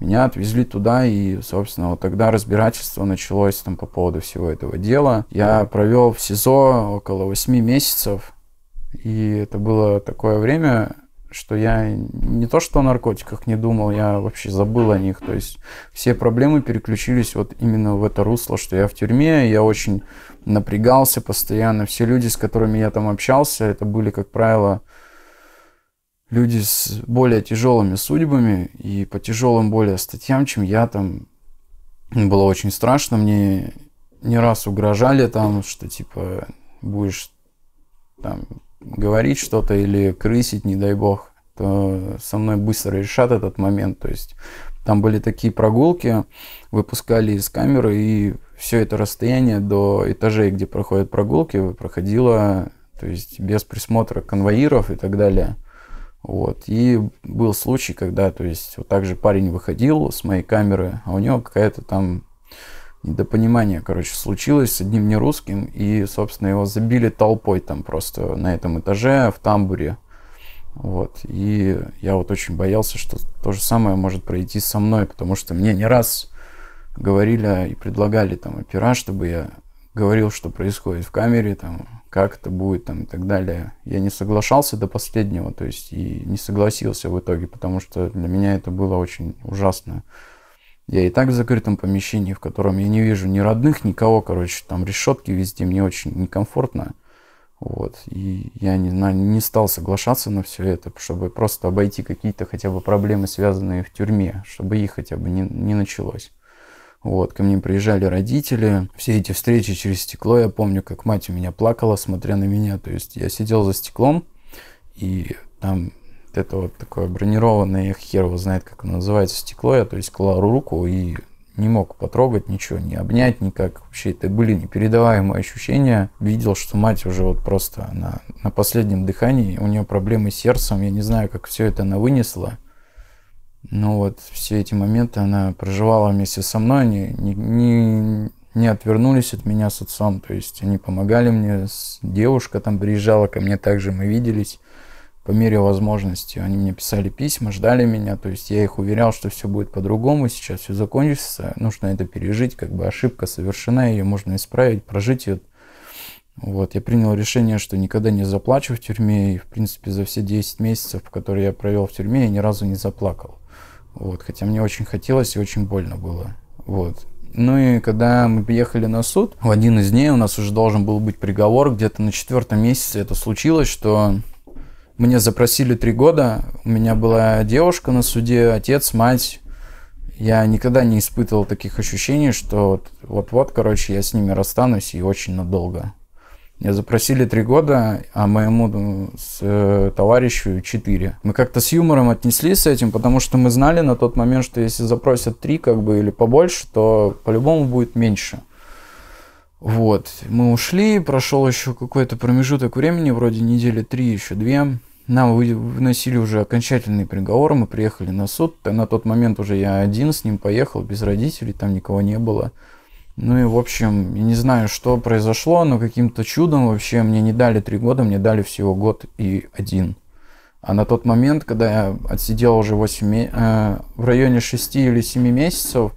меня отвезли туда, и, собственно, вот тогда разбирательство началось там по поводу всего этого дела. Я провел в СИЗО около восьми месяцев, и это было такое время, что я не то что о наркотиках не думал, я вообще забыл о них. То есть все проблемы переключились вот именно в это русло, что я в тюрьме, я очень напрягался постоянно. Все люди, с которыми я там общался, это были, как правило, люди с более тяжелыми судьбами и по тяжелым более статьям, чем я там. Было очень страшно, мне не раз угрожали там, что типа будешь там говорить что-то или крысить, не дай бог, то со мной быстро решат этот момент. То есть там были такие прогулки, выпускали из камеры, и все это расстояние до этажей, где проходят прогулки, проходило то есть без присмотра конвоиров и так далее. Вот. И был случай, когда, то есть, вот так же парень выходил с моей камеры, а у него какая-то там недопонимание, короче, случилось с одним нерусским, и, собственно, его забили толпой там просто на этом этаже, в тамбуре. Вот. И я вот очень боялся, что то же самое может пройти со мной, потому что мне не раз говорили и предлагали там опера, чтобы я говорил, что происходит в камере, там, как это будет там, и так далее. Я не соглашался до последнего, то есть и не согласился в итоге, потому что для меня это было очень ужасно. Я и так в закрытом помещении, в котором я не вижу ни родных, никого, короче, там решетки везде, мне очень некомфортно. Вот, и я не, на, не стал соглашаться на все это, чтобы просто обойти какие-то хотя бы проблемы, связанные в тюрьме, чтобы их хотя бы не, не началось. Вот, ко мне приезжали родители, все эти встречи через стекло, я помню, как мать у меня плакала, смотря на меня, то есть я сидел за стеклом, и там это вот такое бронированное, я хер его знает, как оно называется, стекло. Я, то есть, клал руку и не мог потрогать ничего, не ни обнять никак. Вообще, это были непередаваемые ощущения. Видел, что мать уже вот просто она на последнем дыхании, у нее проблемы с сердцем. Я не знаю, как все это она вынесла. Но вот все эти моменты она проживала вместе со мной, они не, не, не отвернулись от меня с отцом. То есть они помогали мне, девушка там приезжала ко мне также, мы виделись по мере возможности. Они мне писали письма, ждали меня, то есть я их уверял, что все будет по-другому, сейчас все закончится, нужно это пережить, как бы ошибка совершена, ее можно исправить, прожить ее. Вот, я принял решение, что никогда не заплачу в тюрьме, и, в принципе, за все 10 месяцев, которые я провел в тюрьме, я ни разу не заплакал. Вот, хотя мне очень хотелось и очень больно было. Вот. Ну и когда мы приехали на суд, в один из дней у нас уже должен был быть приговор, где-то на четвертом месяце это случилось, что мне запросили три года, у меня была девушка на суде, отец, мать. Я никогда не испытывал таких ощущений, что вот-вот, короче, я с ними расстанусь и очень надолго. Меня запросили три года, а моему с, э, товарищу четыре. Мы как-то с юмором отнеслись с этим, потому что мы знали на тот момент, что если запросят три, как бы, или побольше, то по-любому будет меньше. Вот, мы ушли, прошел еще какой-то промежуток времени, вроде недели три, еще две. Нам выносили уже окончательный приговор, мы приехали на суд. На тот момент уже я один с ним поехал, без родителей, там никого не было. Ну и, в общем, я не знаю, что произошло, но каким-то чудом вообще мне не дали три года, мне дали всего год и один. А на тот момент, когда я отсидел уже 8, э, в районе 6 или 7 месяцев,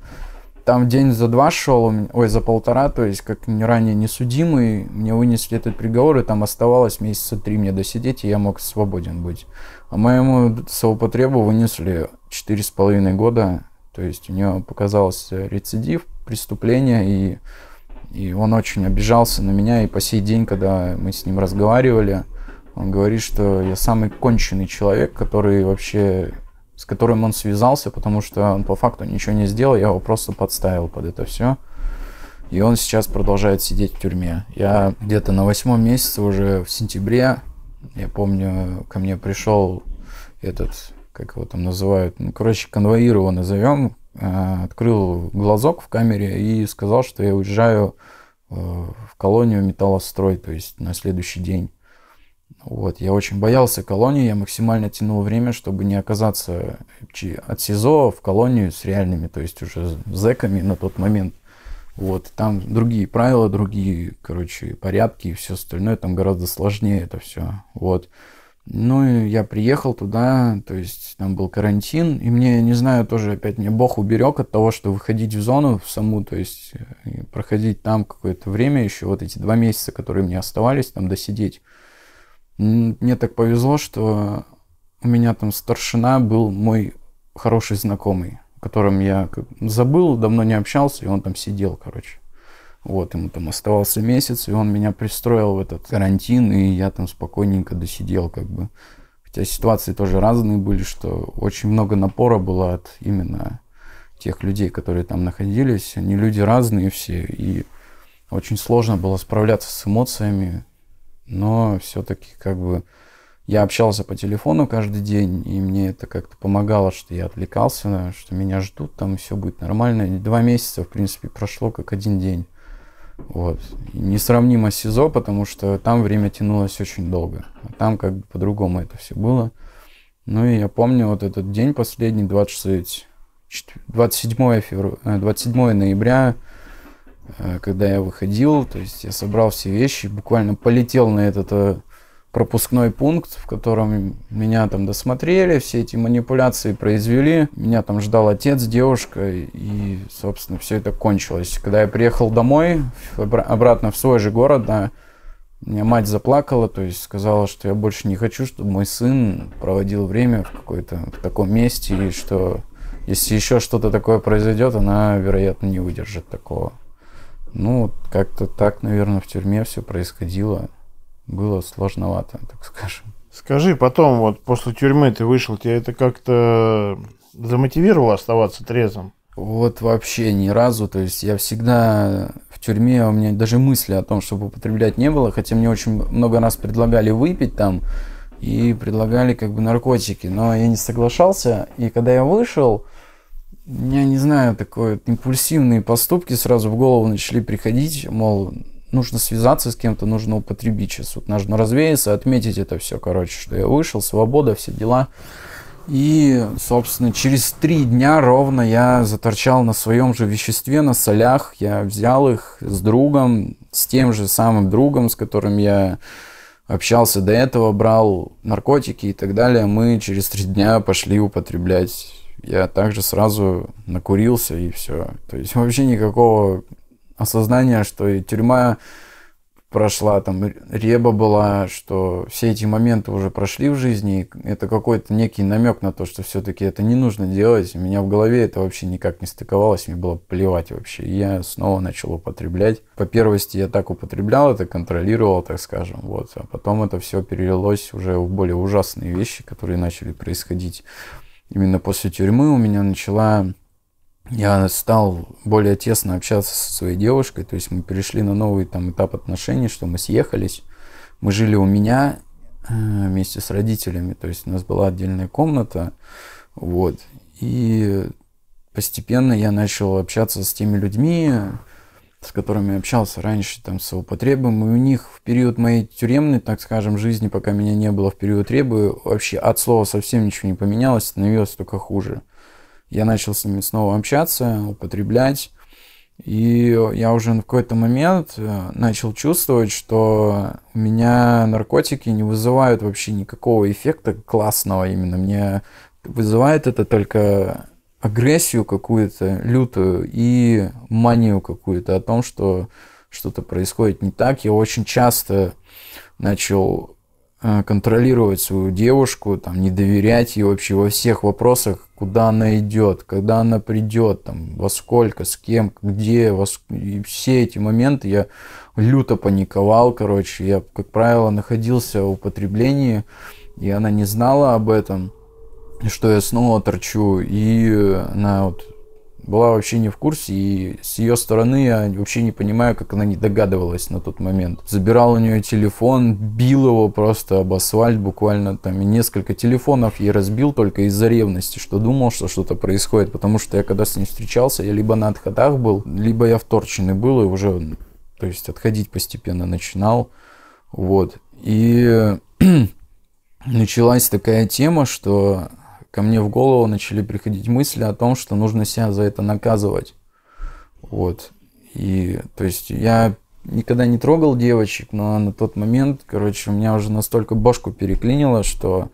там день за два шел, ой, за полтора, то есть как ранее несудимый, мне вынесли этот приговор, и там оставалось месяца три мне досидеть, и я мог свободен быть. А моему совпотребу вынесли четыре с половиной года, то есть у него показался рецидив, преступления и, и он очень обижался на меня, и по сей день, когда мы с ним разговаривали, он говорит, что я самый конченый человек, который вообще с которым он связался, потому что он по факту ничего не сделал, я его просто подставил под это все. И он сейчас продолжает сидеть в тюрьме. Я где-то на восьмом месяце уже в сентябре, я помню, ко мне пришел этот, как его там называют, ну, короче, конвоир его назовем, а, открыл глазок в камере и сказал, что я уезжаю э, в колонию металлострой, то есть на следующий день. Вот, я очень боялся колонии, я максимально тянул время, чтобы не оказаться от СИЗО в колонию с реальными, то есть уже зэками на тот момент. Вот, там другие правила, другие, короче, порядки и все остальное, там гораздо сложнее это все. Вот. Ну и я приехал туда, то есть там был карантин, и мне, не знаю, тоже опять мне Бог уберег от того, что выходить в зону в саму, то есть э, проходить там какое-то время еще, вот эти два месяца, которые мне оставались, там досидеть. Мне так повезло, что у меня там старшина был мой хороший знакомый, которым я забыл, давно не общался, и он там сидел, короче. Вот, ему там оставался месяц, и он меня пристроил в этот карантин, и я там спокойненько досидел, как бы. Хотя ситуации тоже разные были, что очень много напора было от именно тех людей, которые там находились. Они люди разные все, и очень сложно было справляться с эмоциями, но все-таки как бы я общался по телефону каждый день, и мне это как-то помогало, что я отвлекался, что меня ждут, там все будет нормально. два месяца, в принципе, прошло как один день. Вот. И несравнимо с СИЗО, потому что там время тянулось очень долго. А там как бы по-другому это все было. Ну и я помню вот этот день последний, 26, 27, февр... 27 ноября Э, когда я выходил, то есть я собрал все вещи, буквально полетел на этот э, пропускной пункт, в котором меня там досмотрели, все эти манипуляции произвели. Меня там ждал отец, девушка, и, собственно, все это кончилось. Когда я приехал домой, обратно в свой же город, да, меня мать заплакала, то есть сказала, что я больше не хочу, чтобы мой сын проводил время в каком то в таком месте, и что если еще что-то такое произойдет, она, вероятно, не выдержит такого. Ну, как-то так, наверное, в тюрьме все происходило. Было сложновато, так скажем. Скажи, потом, вот после тюрьмы ты вышел, тебя это как-то замотивировало оставаться трезвым? Вот вообще ни разу. То есть я всегда в тюрьме, у меня даже мысли о том, чтобы употреблять не было, хотя мне очень много раз предлагали выпить там и предлагали как бы наркотики, но я не соглашался. И когда я вышел, я не знаю, такое импульсивные поступки сразу в голову начали приходить, мол, нужно связаться с кем-то, нужно употребить сейчас, вот нужно развеяться, отметить это все, короче, что я вышел, свобода, все дела. И, собственно, через три дня ровно я заторчал на своем же веществе, на солях. Я взял их с другом, с тем же самым другом, с которым я общался до этого, брал наркотики и так далее. Мы через три дня пошли употреблять я также сразу накурился и все. То есть вообще никакого осознания, что и тюрьма прошла, там реба была, что все эти моменты уже прошли в жизни, и это какой-то некий намек на то, что все-таки это не нужно делать. У меня в голове это вообще никак не стыковалось, мне было плевать вообще. И я снова начал употреблять. По первости я так употреблял это, контролировал, так скажем, вот. А потом это все перелилось уже в более ужасные вещи, которые начали происходить именно после тюрьмы у меня начала... Я стал более тесно общаться со своей девушкой, то есть мы перешли на новый там этап отношений, что мы съехались, мы жили у меня э, вместе с родителями, то есть у нас была отдельная комната, вот, и постепенно я начал общаться с теми людьми, с которыми общался раньше там с употребом, и у них в период моей тюремной, так скажем, жизни, пока меня не было в период требы, вообще от слова совсем ничего не поменялось, становилось только хуже. Я начал с ними снова общаться, употреблять, и я уже в какой-то момент э, начал чувствовать, что у меня наркотики не вызывают вообще никакого эффекта классного именно. Мне вызывает это только агрессию какую-то лютую и манию какую-то о том, что что-то происходит не так. Я очень часто начал э, контролировать свою девушку, там, не доверять ей вообще во всех вопросах, куда она идет, когда она придет, там, во сколько, с кем, где, во ск... и все эти моменты я люто паниковал, короче, я, как правило, находился в употреблении, и она не знала об этом, что я снова торчу, и э, она вот была вообще не в курсе, и с ее стороны я вообще не понимаю, как она не догадывалась на тот момент. Забирал у нее телефон, бил его просто об асфальт буквально там, и несколько телефонов ей разбил только из-за ревности, что думал, что что-то происходит, потому что я когда с ней встречался, я либо на отходах был, либо я вторченный был и уже, то есть отходить постепенно начинал, вот. И э, началась такая тема, что ко мне в голову начали приходить мысли о том, что нужно себя за это наказывать. Вот. И, то есть, я никогда не трогал девочек, но на тот момент, короче, у меня уже настолько башку переклинило, что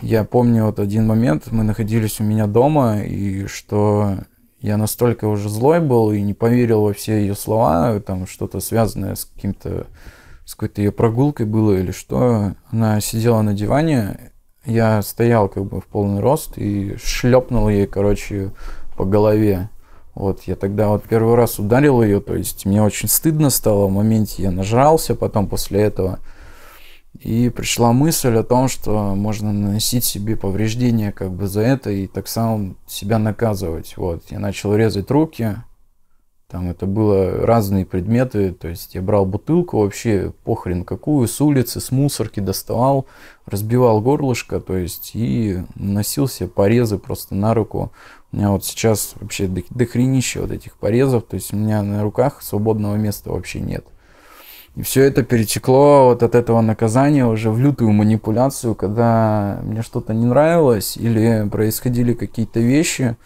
я помню вот один момент, мы находились у меня дома, и что я настолько уже злой был и не поверил во все ее слова, там что-то связанное с каким-то с какой-то ее прогулкой было или что. Она сидела на диване, я стоял как бы в полный рост и шлепнул ей, короче, по голове. Вот, я тогда вот первый раз ударил ее, то есть мне очень стыдно стало в моменте, я нажрался потом после этого. И пришла мысль о том, что можно наносить себе повреждения как бы за это и так сам себя наказывать. Вот, я начал резать руки, там это было разные предметы, то есть я брал бутылку вообще похрен какую, с улицы, с мусорки доставал, разбивал горлышко, то есть и наносил себе порезы просто на руку. У меня вот сейчас вообще дохренища вот этих порезов, то есть у меня на руках свободного места вообще нет. И все это перетекло вот от этого наказания уже в лютую манипуляцию, когда мне что-то не нравилось или происходили какие-то вещи,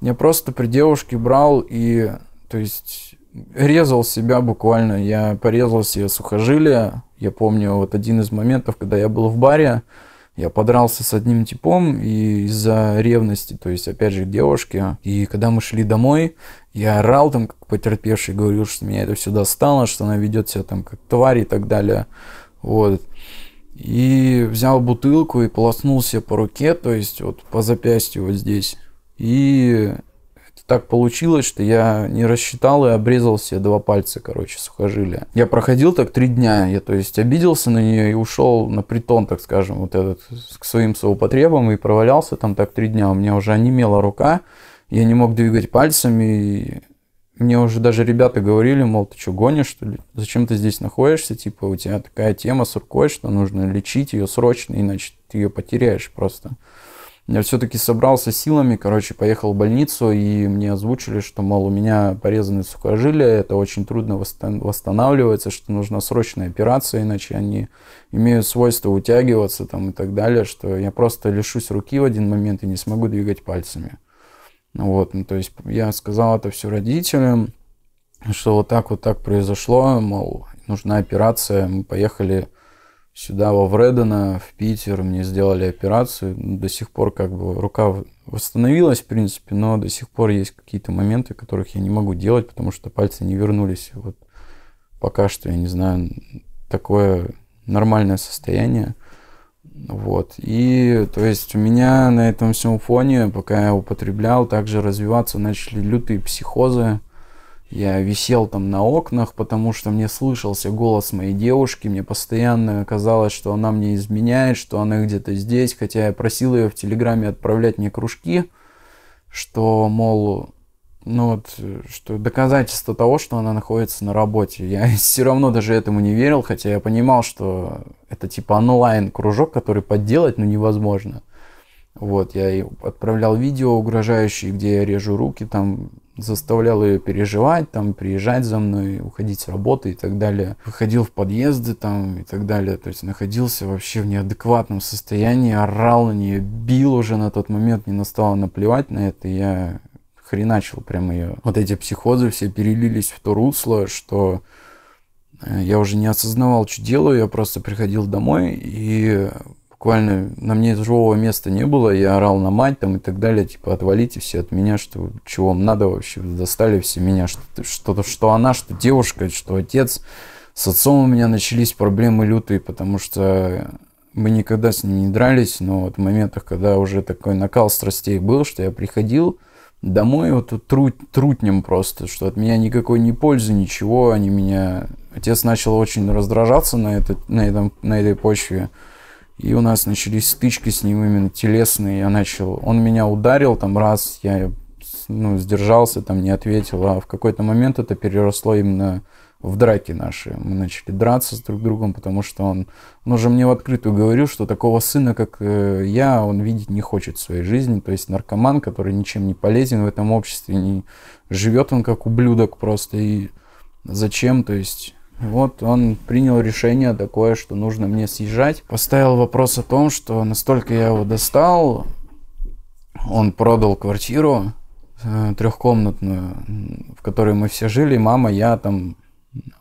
я просто при девушке брал и то есть резал себя буквально, я порезал себе сухожилия. Я помню вот один из моментов, когда я был в баре, я подрался с одним типом и из-за ревности, то есть, опять же, к девушке. И когда мы шли домой, я орал там, как потерпевший, говорил, что меня это все достало, что она ведет себя там как тварь и так далее. Вот. И взял бутылку и полоснул себе по руке, то есть вот по запястью вот здесь. И так получилось, что я не рассчитал и обрезал себе два пальца, короче, сухожилия. Я проходил так три дня, я, то есть, обиделся на нее и ушел на притон, так скажем, вот этот, к своим совопотребам и провалялся там так три дня. У меня уже онемела рука, я не мог двигать пальцами, и мне уже даже ребята говорили, мол, ты что, гонишь, что ли? Зачем ты здесь находишься? Типа, у тебя такая тема с рукой, что нужно лечить ее срочно, иначе ты ее потеряешь просто. Я все-таки собрался силами, короче, поехал в больницу, и мне озвучили, что, мол, у меня порезаны сухожилия, это очень трудно восстанавливается, что нужна срочная операция, иначе они имеют свойство утягиваться там и так далее, что я просто лишусь руки в один момент и не смогу двигать пальцами. Вот, ну, то есть я сказал это все родителям, что вот так вот так произошло, мол, нужна операция, мы поехали сюда, во Вредена, в Питер, мне сделали операцию. До сих пор как бы рука восстановилась, в принципе, но до сих пор есть какие-то моменты, которых я не могу делать, потому что пальцы не вернулись. Вот пока что, я не знаю, такое нормальное состояние. Вот. И, то есть, у меня на этом всем фоне, пока я употреблял, также развиваться начали лютые психозы, я висел там на окнах, потому что мне слышался голос моей девушки, мне постоянно казалось, что она мне изменяет, что она где-то здесь, хотя я просил ее в Телеграме отправлять мне кружки, что, мол, ну вот, что доказательство того, что она находится на работе. Я все равно даже этому не верил, хотя я понимал, что это типа онлайн-кружок, который подделать, ну, невозможно. Вот, я отправлял видео угрожающие, где я режу руки, там, заставлял ее переживать, там, приезжать за мной, уходить с работы и так далее. Выходил в подъезды там и так далее, то есть находился вообще в неадекватном состоянии, орал на нее, бил уже на тот момент, мне настало наплевать на это, я хреначил прям ее. Вот эти психозы все перелились в то русло, что э, я уже не осознавал, что делаю, я просто приходил домой и буквально на мне живого места не было, я орал на мать там и так далее, типа, отвалите все от меня, что чего вам надо вообще, достали все меня, что, что, что она, что девушка, что отец. С отцом у меня начались проблемы лютые, потому что мы никогда с ним не дрались, но вот в моментах, когда уже такой накал страстей был, что я приходил домой вот трут, трутнем просто, что от меня никакой не пользы, ничего, они меня... Отец начал очень раздражаться на, это, на, этом, на этой почве, и у нас начались стычки с ним именно телесные. Я начал, он меня ударил там раз, я ну, сдержался, там не ответил. А в какой-то момент это переросло именно в драки наши. Мы начали драться с друг другом, потому что он, он уже мне в открытую говорил, что такого сына, как э, я, он видеть не хочет в своей жизни. То есть наркоман, который ничем не полезен в этом обществе, не живет он как ублюдок просто. И зачем, то есть вот он принял решение такое, что нужно мне съезжать. Поставил вопрос о том, что настолько я его достал, он продал квартиру э, трехкомнатную, в которой мы все жили, мама, я там,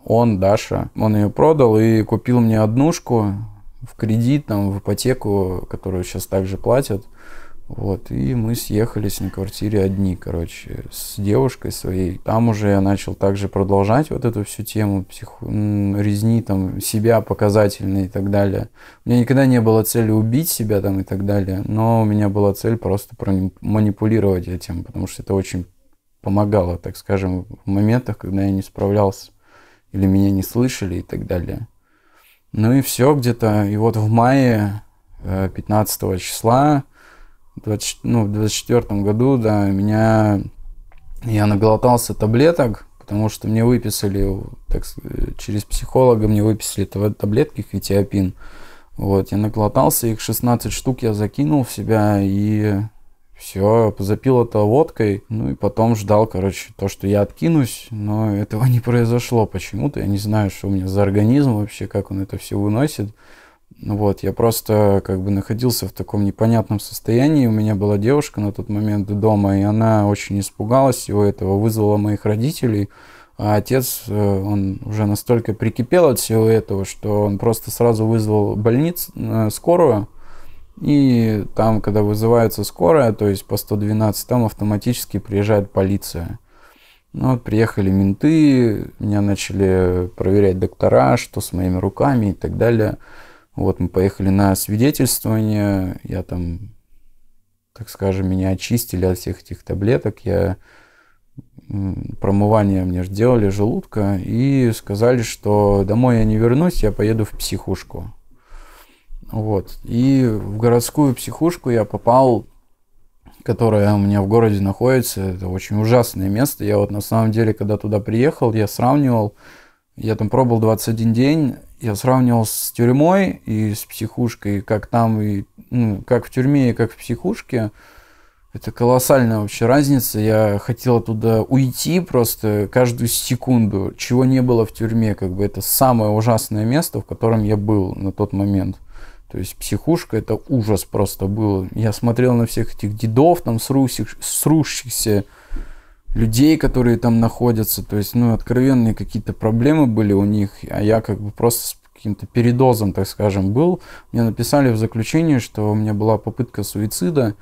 он, Даша. Он ее продал и купил мне однушку в кредит, там, в ипотеку, которую сейчас также платят. Вот, и мы съехались на квартире одни, короче, с девушкой своей. Там уже я начал также продолжать вот эту всю тему психо... резни, там, себя показательной и так далее. У меня никогда не было цели убить себя там и так далее, но у меня была цель просто манипулировать этим, потому что это очень помогало, так скажем, в моментах, когда я не справлялся или меня не слышали и так далее. Ну и все где-то. И вот в мае 15 э, числа 20, ну, в 24 году, да, меня, я наглотался таблеток, потому что мне выписали, так, сказать через психолога мне выписали таблетки квитиопин. Вот, я наглотался, их 16 штук я закинул в себя и все, запил это водкой, ну и потом ждал, короче, то, что я откинусь, но этого не произошло почему-то. Я не знаю, что у меня за организм вообще, как он это все выносит. Ну вот, я просто как бы находился в таком непонятном состоянии. У меня была девушка на тот момент дома, и она очень испугалась всего этого, вызвала моих родителей. А отец, э, он уже настолько прикипел от всего этого, что он просто сразу вызвал больницу, э, скорую. И там, когда вызывается скорая, то есть по 112, там автоматически приезжает полиция. Ну вот приехали менты, меня начали проверять доктора, что с моими руками и так далее. Вот, мы поехали на свидетельствование, я там, так скажем, меня очистили от всех этих таблеток, я промывание мне сделали желудка и сказали, что домой я не вернусь, я поеду в психушку. Вот. И в городскую психушку я попал, которая у меня в городе находится. Это очень ужасное место. Я вот на самом деле, когда туда приехал, я сравнивал. Я там пробыл 21 день, я сравнивал с тюрьмой и с психушкой, как там, и, ну, как в тюрьме и как в психушке. Это колоссальная вообще разница. Я хотел туда уйти просто каждую секунду, чего не было в тюрьме. Как бы это самое ужасное место, в котором я был на тот момент. То есть психушка это ужас просто был. Я смотрел на всех этих дедов, там срущих, срущихся людей, которые там находятся. То есть, ну, откровенные какие-то проблемы были у них, а я как бы просто с каким-то передозом, так скажем, был. Мне написали в заключении, что у меня была попытка суицида.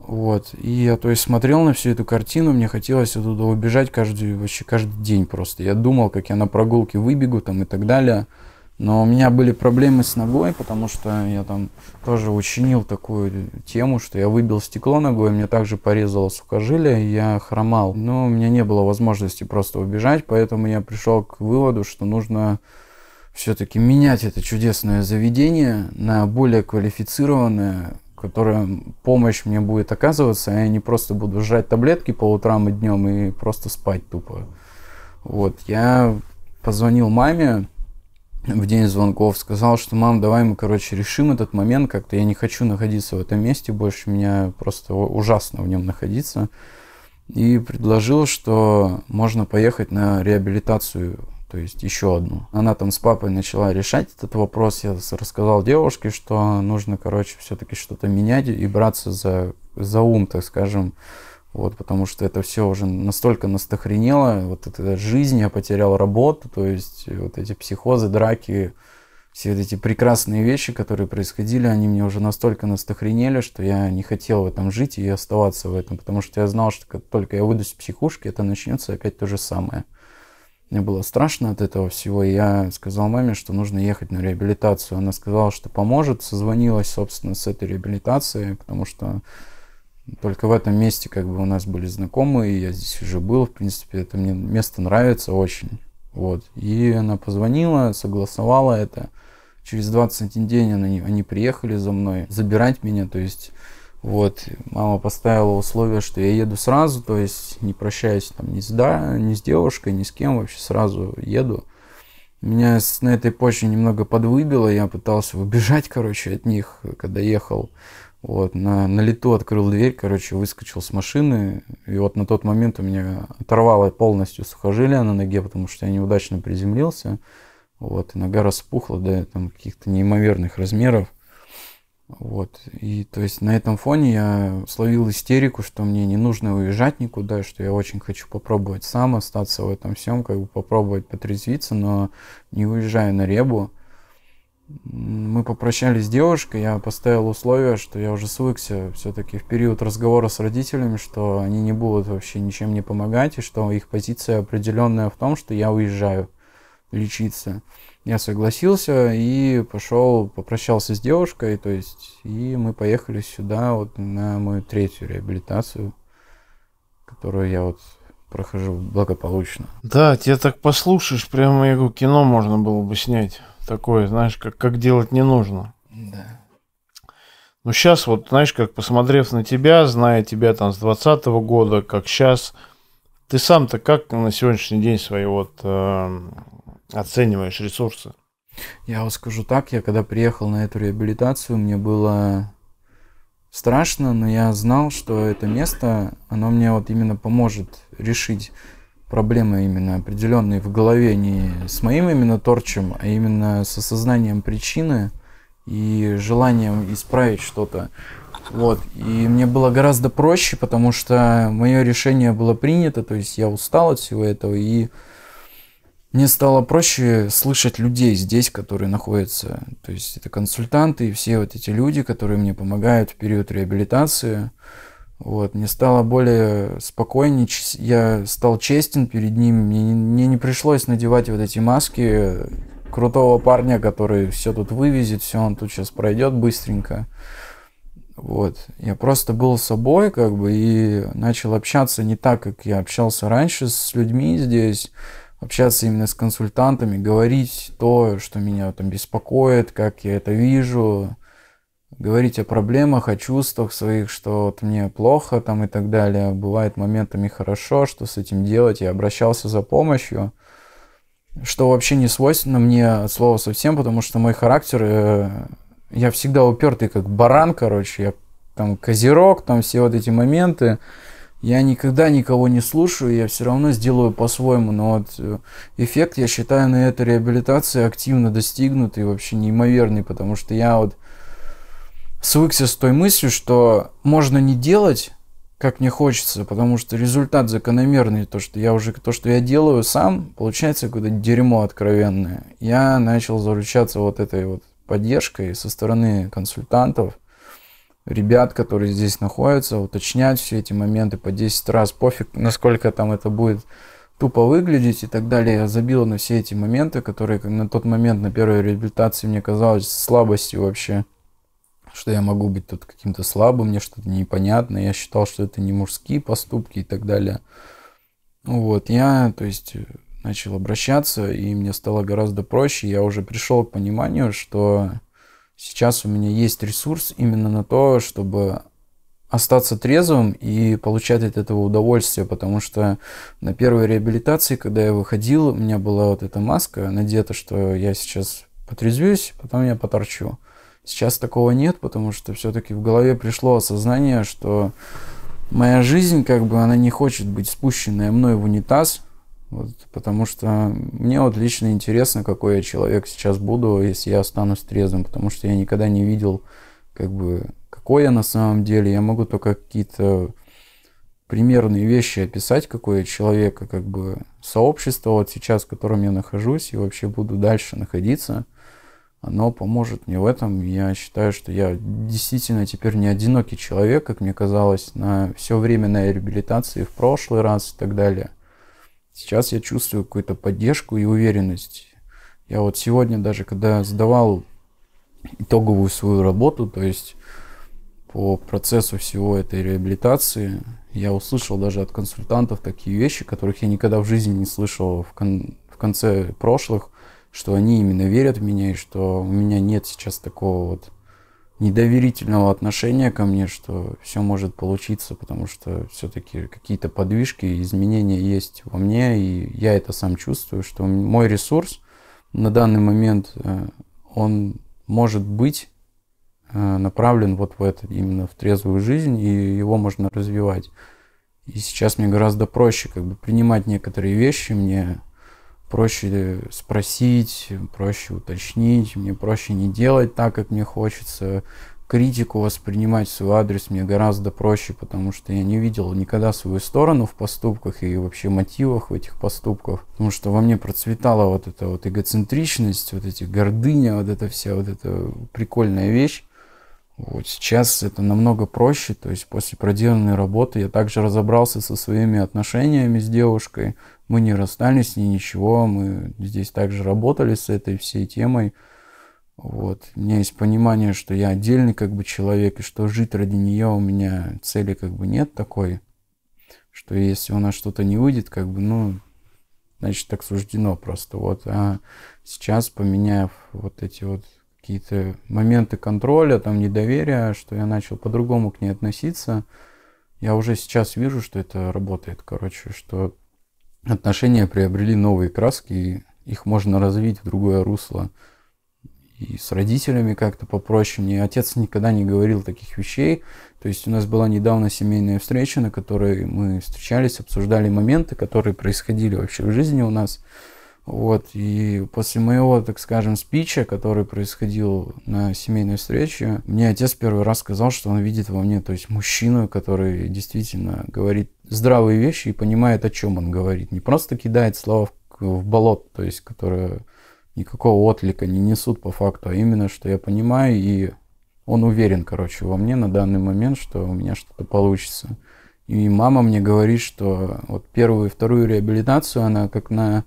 Вот. И я, то есть, смотрел на всю эту картину, мне хотелось оттуда убежать каждый, вообще каждый день просто. Я думал, как я на прогулке выбегу там и так далее. Но у меня были проблемы с ногой, потому что я там тоже учинил такую тему, что я выбил стекло ногой, мне также порезало сухожилие, и я хромал. Но у меня не было возможности просто убежать, поэтому я пришел к выводу, что нужно все-таки менять это чудесное заведение на более квалифицированное, которое помощь мне будет оказываться, а я не просто буду жрать таблетки по утрам и днем и просто спать тупо. Вот, я позвонил маме, в день звонков, сказал, что мам, давай мы, короче, решим этот момент как-то, я не хочу находиться в этом месте больше, меня просто ужасно в нем находиться. И предложил, что можно поехать на реабилитацию, то есть еще одну. Она там с папой начала решать этот вопрос, я рассказал девушке, что нужно, короче, все-таки что-то менять и браться за, за ум, так скажем, вот, потому что это все уже настолько настохренело, вот эта жизнь, я потерял работу, то есть э, вот эти психозы, драки, все эти прекрасные вещи, которые происходили, они мне уже настолько настохренели, что я не хотел в этом жить и оставаться в этом, потому что я знал, что как только я выйду из психушки, это начнется опять то же самое. Мне было страшно от этого всего, и я сказал маме, что нужно ехать на реабилитацию. Она сказала, что поможет, созвонилась, собственно, с этой реабилитацией, потому что только в этом месте как бы у нас были знакомые, я здесь уже был, в принципе, это мне место нравится очень. Вот. И она позвонила, согласовала это. Через 21 день они, они приехали за мной забирать меня, то есть вот, мама поставила условие, что я еду сразу, то есть не прощаюсь там ни с, да, ни с девушкой, ни с кем, вообще сразу еду. Меня на этой почве немного подвыбило, я пытался убежать, короче, от них, когда ехал. Вот, на, на лету открыл дверь, короче, выскочил с машины. И вот на тот момент у меня оторвало полностью сухожилие на ноге, потому что я неудачно приземлился. Вот, и нога распухла до да, там, каких-то неимоверных размеров. Вот, и то есть на этом фоне я словил истерику, что мне не нужно уезжать никуда, что я очень хочу попробовать сам остаться в этом всем, как бы попробовать потрезвиться, но не уезжая на ребу мы попрощались с девушкой, я поставил условие, что я уже свыкся все-таки в период разговора с родителями, что они не будут вообще ничем не помогать, и что их позиция определенная в том, что я уезжаю лечиться. Я согласился и пошел, попрощался с девушкой, то есть, и мы поехали сюда вот на мою третью реабилитацию, которую я вот прохожу благополучно. Да, тебя так послушаешь, прямо его кино можно было бы снять такое, знаешь, как, как делать не нужно. Да. Ну, сейчас вот, знаешь, как посмотрев на тебя, зная тебя там с двадцатого года, как сейчас, ты сам-то как на сегодняшний день свои вот э, оцениваешь ресурсы? Я вот скажу так, я когда приехал на эту реабилитацию, мне было страшно, но я знал, что это место, оно мне вот именно поможет решить проблемы именно определенные в голове не с моим именно торчем, а именно с осознанием причины и желанием исправить что-то. Вот. И мне было гораздо проще, потому что мое решение было принято, то есть я устал от всего этого, и мне стало проще слышать людей здесь, которые находятся. То есть это консультанты и все вот эти люди, которые мне помогают в период реабилитации. Вот, мне стало более спокойнее, я стал честен перед ними, мне, мне не пришлось надевать вот эти маски крутого парня, который все тут вывезет, все он тут сейчас пройдет быстренько. Вот, я просто был собой, как бы, и начал общаться не так, как я общался раньше с людьми здесь, общаться именно с консультантами, говорить то, что меня там беспокоит, как я это вижу, говорить о проблемах, о чувствах своих, что вот мне плохо там и так далее. Бывает моментами хорошо, что с этим делать. Я обращался за помощью, что вообще не свойственно мне от слова совсем, потому что мой характер, э, я всегда упертый, как баран, короче, я там козерог, там все вот эти моменты. Я никогда никого не слушаю, я все равно сделаю по-своему, но вот э, эффект, я считаю, на этой реабилитации активно достигнутый, вообще неимоверный, потому что я вот свыкся с той мыслью, что можно не делать, как мне хочется, потому что результат закономерный, то, что я уже, то, что я делаю сам, получается какое-то дерьмо откровенное. Я начал заручаться вот этой вот поддержкой со стороны консультантов, ребят, которые здесь находятся, уточнять все эти моменты по 10 раз, пофиг, насколько там это будет тупо выглядеть и так далее. Я забил на все эти моменты, которые на тот момент на первой реабилитации мне казалось слабостью вообще что я могу быть тут каким-то слабым, мне что-то непонятно, я считал, что это не мужские поступки и так далее. Вот, я, то есть, начал обращаться, и мне стало гораздо проще, я уже пришел к пониманию, что сейчас у меня есть ресурс именно на то, чтобы остаться трезвым и получать от этого удовольствие, потому что на первой реабилитации, когда я выходил, у меня была вот эта маска надета, что я сейчас потрезвюсь, потом я поторчу. Сейчас такого нет, потому что все-таки в голове пришло осознание, что моя жизнь, как бы, она не хочет быть спущенная мной в унитаз, вот, потому что мне вот лично интересно, какой я человек сейчас буду, если я останусь трезвым, потому что я никогда не видел, как бы, какой я на самом деле. Я могу только какие-то примерные вещи описать, какой я человек, как бы сообщество вот сейчас, в котором я нахожусь и вообще буду дальше находиться – оно поможет мне в этом. Я считаю, что я действительно теперь не одинокий человек, как мне казалось, на все время на реабилитации в прошлый раз и так далее. Сейчас я чувствую какую-то поддержку и уверенность. Я вот сегодня даже, когда сдавал итоговую свою работу, то есть по процессу всего этой реабилитации, я услышал даже от консультантов такие вещи, которых я никогда в жизни не слышал в, кон- в конце прошлых что они именно верят в меня и что у меня нет сейчас такого вот недоверительного отношения ко мне, что все может получиться, потому что все-таки какие-то подвижки, изменения есть во мне, и я это сам чувствую, что мой ресурс на данный момент, э, он может быть э, направлен вот в это, именно в трезвую жизнь, и его можно развивать. И сейчас мне гораздо проще как бы принимать некоторые вещи, мне проще спросить, проще уточнить, мне проще не делать так, как мне хочется. Критику воспринимать в свой адрес мне гораздо проще, потому что я не видел никогда свою сторону в поступках и вообще мотивах в этих поступках. Потому что во мне процветала вот эта вот эгоцентричность, вот эти гордыня, вот эта вся вот эта прикольная вещь. Вот сейчас это намного проще, то есть после проделанной работы я также разобрался со своими отношениями с девушкой, мы не расстались с ней, ничего, мы здесь также работали с этой всей темой. Вот. У меня есть понимание, что я отдельный как бы человек, и что жить ради нее у меня цели как бы нет такой, что если у нас что-то не выйдет, как бы, ну, значит, так суждено просто. Вот. А сейчас, поменяв вот эти вот какие-то моменты контроля, там, недоверия, что я начал по-другому к ней относиться, я уже сейчас вижу, что это работает, короче, что отношения приобрели новые краски, их можно развить в другое русло. И с родителями как-то попроще. Мне отец никогда не говорил таких вещей. То есть у нас была недавно семейная встреча, на которой мы встречались, обсуждали моменты, которые происходили вообще в жизни у нас. Вот, и после моего, так скажем, спича, который происходил на семейной встрече, мне отец первый раз сказал, что он видит во мне, то есть мужчину, который действительно говорит здравые вещи и понимает, о чем он говорит. Не просто кидает слова в, в болот, то есть, которые никакого отлика не несут по факту, а именно, что я понимаю, и он уверен, короче, во мне на данный момент, что у меня что-то получится. И мама мне говорит, что вот первую и вторую реабилитацию она как на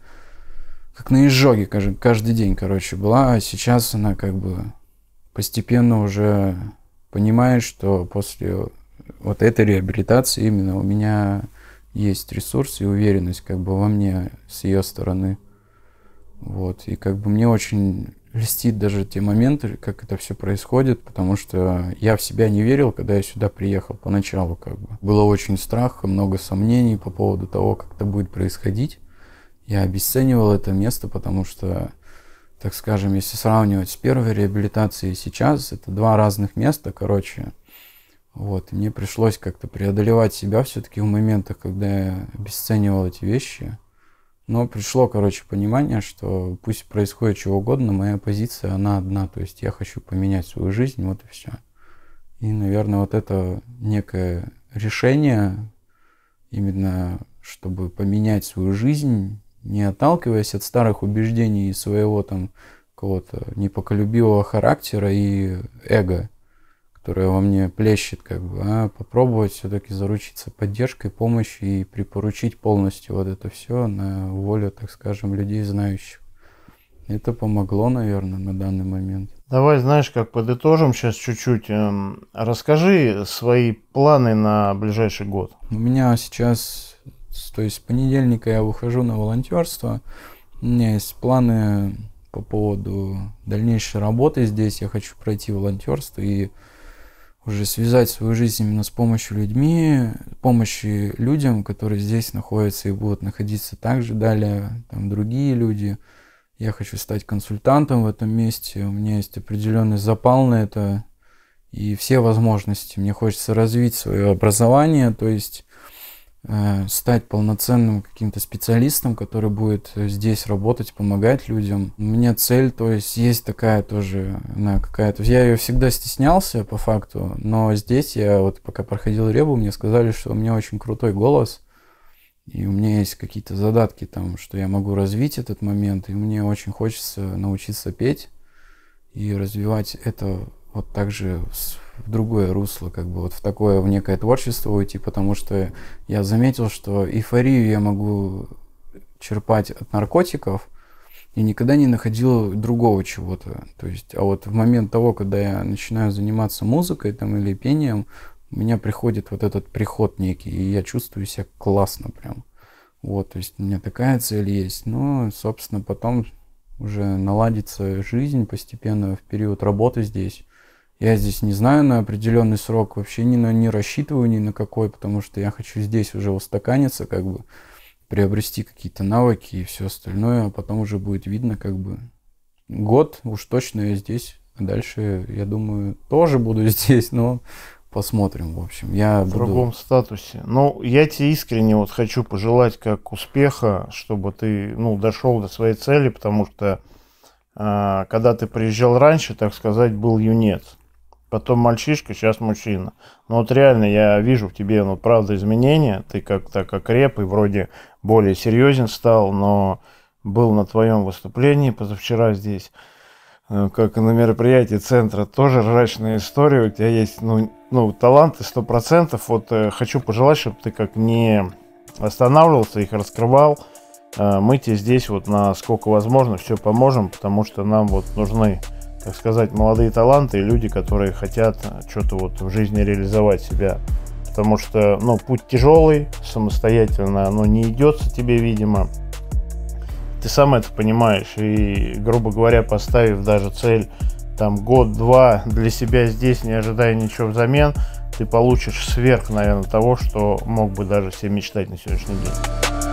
как на изжоге каждый, каждый день, короче, была, а сейчас она как бы постепенно уже понимает, что после вот этой реабилитации именно у меня есть ресурс и уверенность как бы во мне с ее стороны. Вот, и как бы мне очень льстит даже те моменты, как это все происходит, потому что я в себя не верил, когда я сюда приехал поначалу, как бы. Было очень страх много сомнений по поводу того, как это будет происходить я обесценивал это место, потому что, так скажем, если сравнивать с первой реабилитацией сейчас, это два разных места, короче. Вот, мне пришлось как-то преодолевать себя все-таки в моментах, когда я обесценивал эти вещи. Но пришло, короче, понимание, что пусть происходит чего угодно, моя позиция, она одна. То есть я хочу поменять свою жизнь, вот и все. И, наверное, вот это некое решение, именно чтобы поменять свою жизнь, не отталкиваясь от старых убеждений и своего там какого-то непоколюбивого характера и эго, которое во мне плещет, как бы, а попробовать все-таки заручиться поддержкой, помощью и припоручить полностью вот это все на волю, так скажем, людей знающих. Это помогло, наверное, на данный момент. Давай, знаешь, как подытожим сейчас чуть-чуть. Эм, расскажи свои планы на ближайший год. У меня сейчас месяц. То есть с понедельника я выхожу на волонтерство. У меня есть планы по поводу дальнейшей работы здесь. Я хочу пройти волонтерство и уже связать свою жизнь именно с помощью людьми, помощи людям, которые здесь находятся и будут находиться также далее, там другие люди. Я хочу стать консультантом в этом месте, у меня есть определенный запал на это и все возможности. Мне хочется развить свое образование, то есть Э, стать полноценным каким-то специалистом, который будет э, здесь работать, помогать людям. У меня цель, то есть есть такая тоже, она какая-то... Я ее всегда стеснялся по факту, но здесь я вот пока проходил ребу, мне сказали, что у меня очень крутой голос, и у меня есть какие-то задатки там, что я могу развить этот момент, и мне очень хочется научиться петь и развивать это вот так же в другое русло, как бы вот в такое, в некое творчество уйти, потому что я заметил, что эйфорию я могу черпать от наркотиков, и никогда не находил другого чего-то. То есть, а вот в момент того, когда я начинаю заниматься музыкой там, или пением, у меня приходит вот этот приход некий, и я чувствую себя классно прям. Вот, то есть у меня такая цель есть. Ну, собственно, потом уже наладится жизнь постепенно в период работы здесь. Я здесь не знаю на определенный срок, вообще ни на, не рассчитываю ни на какой, потому что я хочу здесь уже устаканиться, как бы приобрести какие-то навыки и все остальное, а потом уже будет видно, как бы год уж точно я здесь, а дальше, я думаю, тоже буду здесь, но посмотрим, в общем. Я в буду... другом статусе. Ну, я тебе искренне вот хочу пожелать как успеха, чтобы ты, ну, дошел до своей цели, потому что а, когда ты приезжал раньше, так сказать, был юнец потом мальчишка, сейчас мужчина. Но ну, вот реально я вижу в тебе, ну, правда, изменения. Ты как-то как реп и вроде более серьезен стал, но был на твоем выступлении позавчера здесь, э, как и на мероприятии центра, тоже ржачная история. У тебя есть, ну, ну таланты сто процентов. Вот э, хочу пожелать, чтобы ты как не останавливался, их раскрывал. Э, мы тебе здесь вот насколько возможно все поможем, потому что нам вот нужны так сказать, молодые таланты и люди, которые хотят что-то вот в жизни реализовать себя. Потому что, ну, путь тяжелый, самостоятельно, оно не идется тебе, видимо. Ты сам это понимаешь, и, грубо говоря, поставив даже цель, там, год-два для себя здесь, не ожидая ничего взамен, ты получишь сверх, наверное, того, что мог бы даже себе мечтать на сегодняшний день.